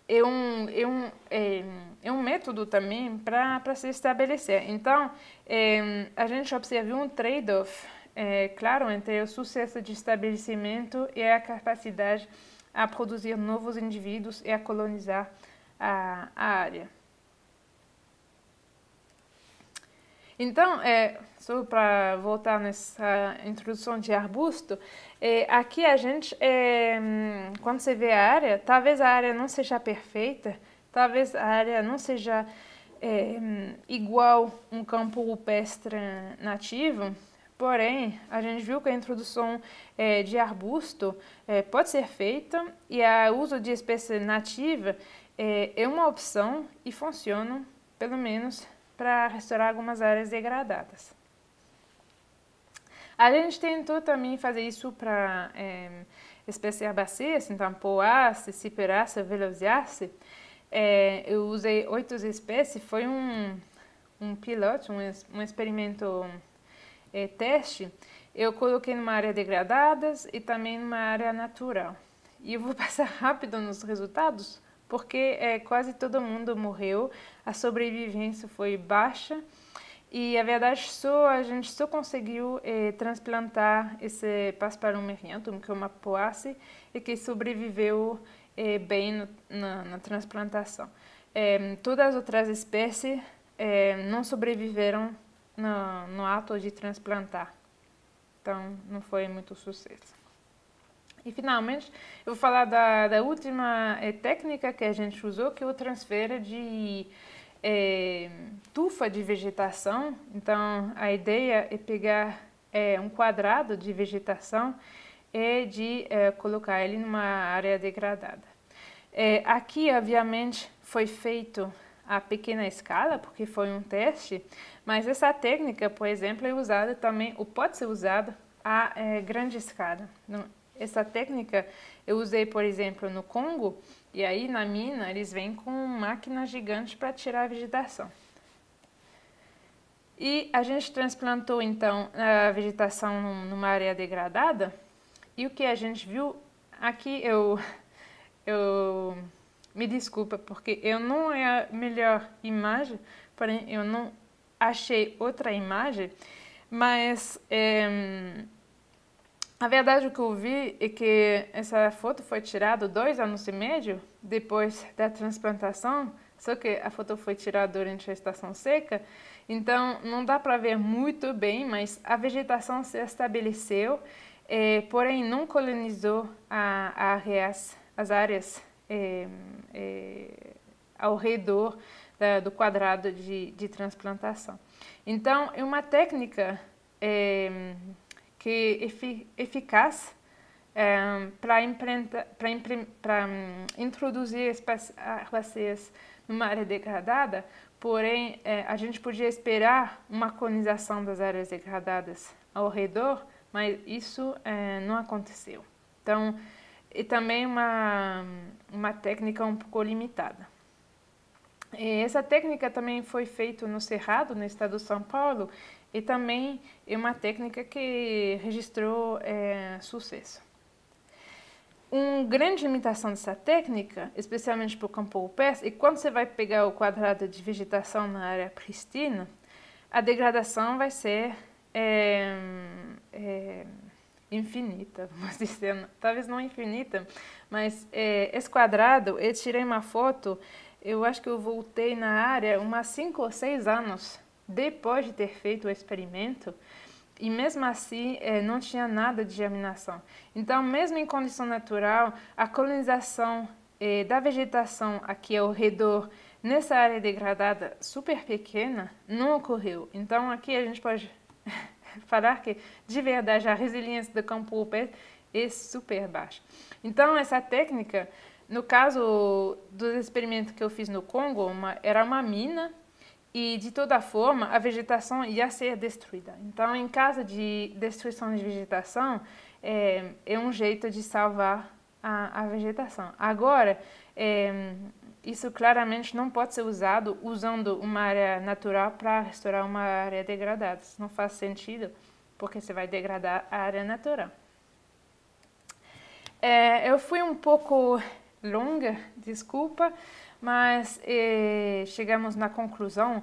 é, um, é, um, é, é um método também para se estabelecer. Então, é, a gente observa um trade-off é, claro entre o sucesso de estabelecimento e a capacidade a produzir novos indivíduos e a colonizar a, a área. Então, é, só para voltar nessa introdução de arbusto, é, aqui a gente, é, quando você vê a área, talvez a área não seja perfeita, talvez a área não seja é, igual um campo rupestre nativo, Porém, a gente viu que a introdução é, de arbusto é, pode ser feita e o uso de espécie nativa é, é uma opção e funciona, pelo menos, para restaurar algumas áreas degradadas. A gente tentou também fazer isso para é, espécies herbaceias, então poácea, ciperácea, veloziácea. É, eu usei oito espécies, foi um, um piloto, um, um experimento é, teste, eu coloquei numa área degradadas e também numa área natural. E eu vou passar rápido nos resultados, porque é, quase todo mundo morreu, a sobrevivência foi baixa e a verdade só a gente só conseguiu é, transplantar esse Pasparum meriantum, que é uma poace, e que sobreviveu é, bem no, na, na, transplantação. É, todas as outras espécies é, não sobreviveram no, no ato de transplantar. Então, não foi muito sucesso. E finalmente, eu vou falar da, da última eh, técnica que a gente usou, que é o transfer de eh, tufa de vegetação. Então, a ideia é pegar eh, um quadrado de vegetação e de colocar ele numa área degradada. aqui, obviamente, foi feito a pequena escala, porque foi um teste, mas essa técnica, por exemplo, é usada também, ou pode ser usada a é, grande escala. Essa técnica eu usei, por exemplo, no Congo, e aí na mina eles vêm com máquina gigante para tirar a vegetação. E a gente transplantou então a vegetação numa área degradada, e o que a gente viu aqui eu eu me desculpa, porque eu não é a melhor imagem, porém eu não achei outra imagem, mas é, a verdade o que eu vi é que essa foto foi tirada dois anos e meio depois da transplantação, só que a foto foi tirada durante a estação seca, então não dá para ver muito bem, mas a vegetação se estabeleceu, é, porém não colonizou a, a, as áreas é, é, ao redor da, do quadrado de, de, transplantação. Então, é uma técnica é, que é eficaz é, para hum, introduzir espécies numa área degradada, porém é, a gente podia esperar uma colonização das áreas degradadas ao redor, mas isso é, não aconteceu. Então, e também uma, uma técnica um pouco limitada. E essa técnica também foi feita no Cerrado, no estado de São Paulo, e também é uma técnica que registrou é, sucesso. Uma grande limitação dessa técnica, especialmente para o campo rupes, é quando você vai pegar o quadrado de vegetação na área pristina, a degradação vai ser é, é, infinita, vamos dizer, talvez não infinita, mas é, esse quadrado, eu tirei uma foto, eu acho que eu voltei na área umas cinco ou seis anos depois de ter feito o experimento, e mesmo assim é, não tinha nada de germinação. Então, mesmo em condição natural, a colonização é, da vegetação aqui ao redor nessa área degradada super pequena não ocorreu. Então, aqui a gente pode falar que, de verdade, a resiliência do campo Upper é, é super baixa. Então, essa técnica, no caso dos experimentos que eu fiz no Congo, uma, era uma mina e, de toda forma, a vegetação ia ser destruída. Então, em caso de destruição de vegetação, é, é um jeito de salvar a, a vegetação. Agora, é, isso claramente não pode ser usado usando uma área natural para restaurar uma área degradada. Isso não faz sentido, porque você vai degradar a área natural. É, eu fui um pouco longa, desculpa, mas é, chegamos na conclusão.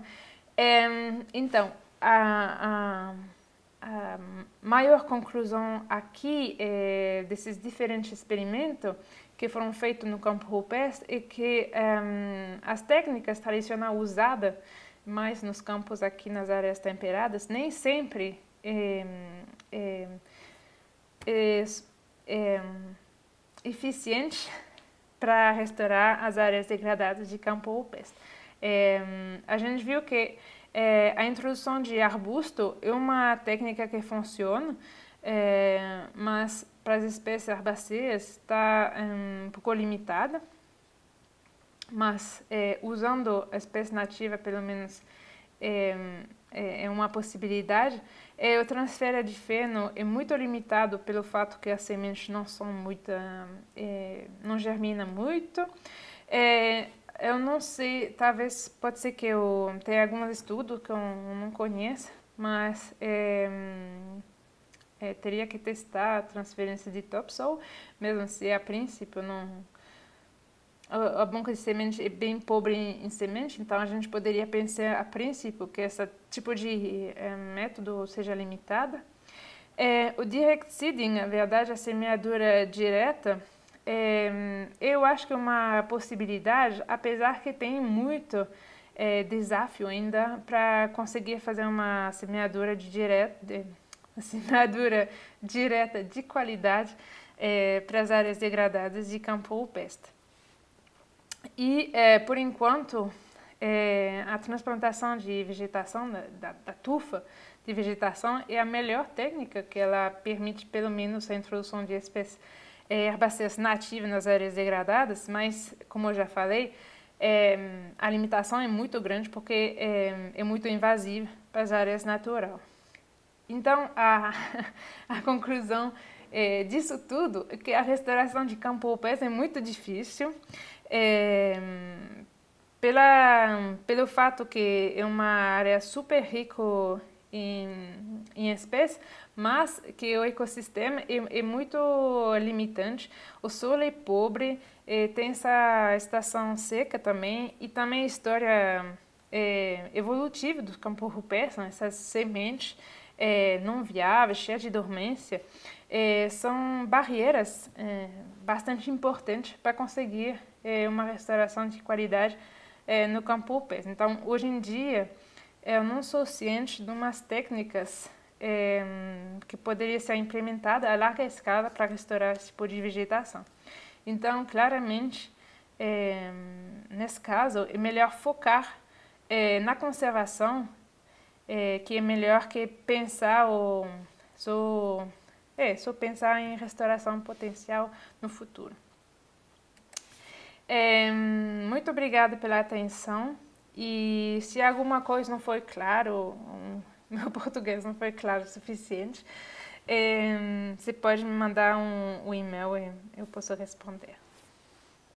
É, então, a, a, a, maior conclusão aqui é, desses diferentes experimentos que foram feitos no campo rupestre e que um, ehm, as técnicas tradicionais usadas mais nos campos aqui nas áreas temperadas nem sempre é, ehm, é, ehm, é, é eficiente para restaurar as áreas degradadas de campo rupestre. a gente viu que eh, a introdução de arbusto é uma técnica que funciona, eh, mas para as espécies herbáceas está hum, um pouco limitada, mas é, usando a espécie nativa, pelo menos, é, é, é uma possibilidade. É, o transfer de feno é muito limitado pelo fato que as sementes não são muito, é, não germina muito. É, eu não sei, talvez pode ser que eu tenha alguns estudos que eu não conheça, mas é, é, teria que testar a transferência de topsoil, mesmo se a princípio não. A banca de semente é bem pobre em, semente, então a gente poderia pensar a princípio que esse tipo de é, método seja limitada. É, o direct seeding, na verdade, a semeadura direta, é, eu acho que é uma possibilidade, apesar que tem muito é, desafio ainda para conseguir fazer uma semeadura de direta, assinatura direta de qualidade é, para as áreas degradadas de campo ou pesta. E, é, por enquanto, é, a transplantação de vegetação, da, da, da, tufa de vegetação, é a melhor técnica que ela permite, pelo menos, a introdução de espécies é, herbáceas nativas nas áreas degradadas, mas, como eu já falei, é, a limitação é muito grande porque é, é muito invasiva para as áreas naturais. Então, a, a conclusão é, disso tudo é que a restauração de peça é muito difícil, é, pela, pelo fato que é uma área super rica em, em espécies, mas que o ecossistema é, é muito limitante. O solo é pobre, é, tem essa estação seca também, e também a história é, evolutiva dos campos rupestre, né, essas sementes é, não viável, cheias de dormência, é, são barreiras é, bastante importantes para conseguir é, uma restauração de qualidade é, no campo pés. Então, hoje em dia, é, eu não sou ciente de umas técnicas que poderia ser implementada a larga escala para restaurar esse tipo de vegetação. Então, claramente, nesse caso, é melhor focar na conservação é, que é melhor que pensar ou só, é, só pensar em restauração potencial no futuro. É, muito obrigada pela atenção e se alguma coisa não foi claro, meu português não foi claro o suficiente, é, você pode me mandar um, um e-mail e eu posso responder.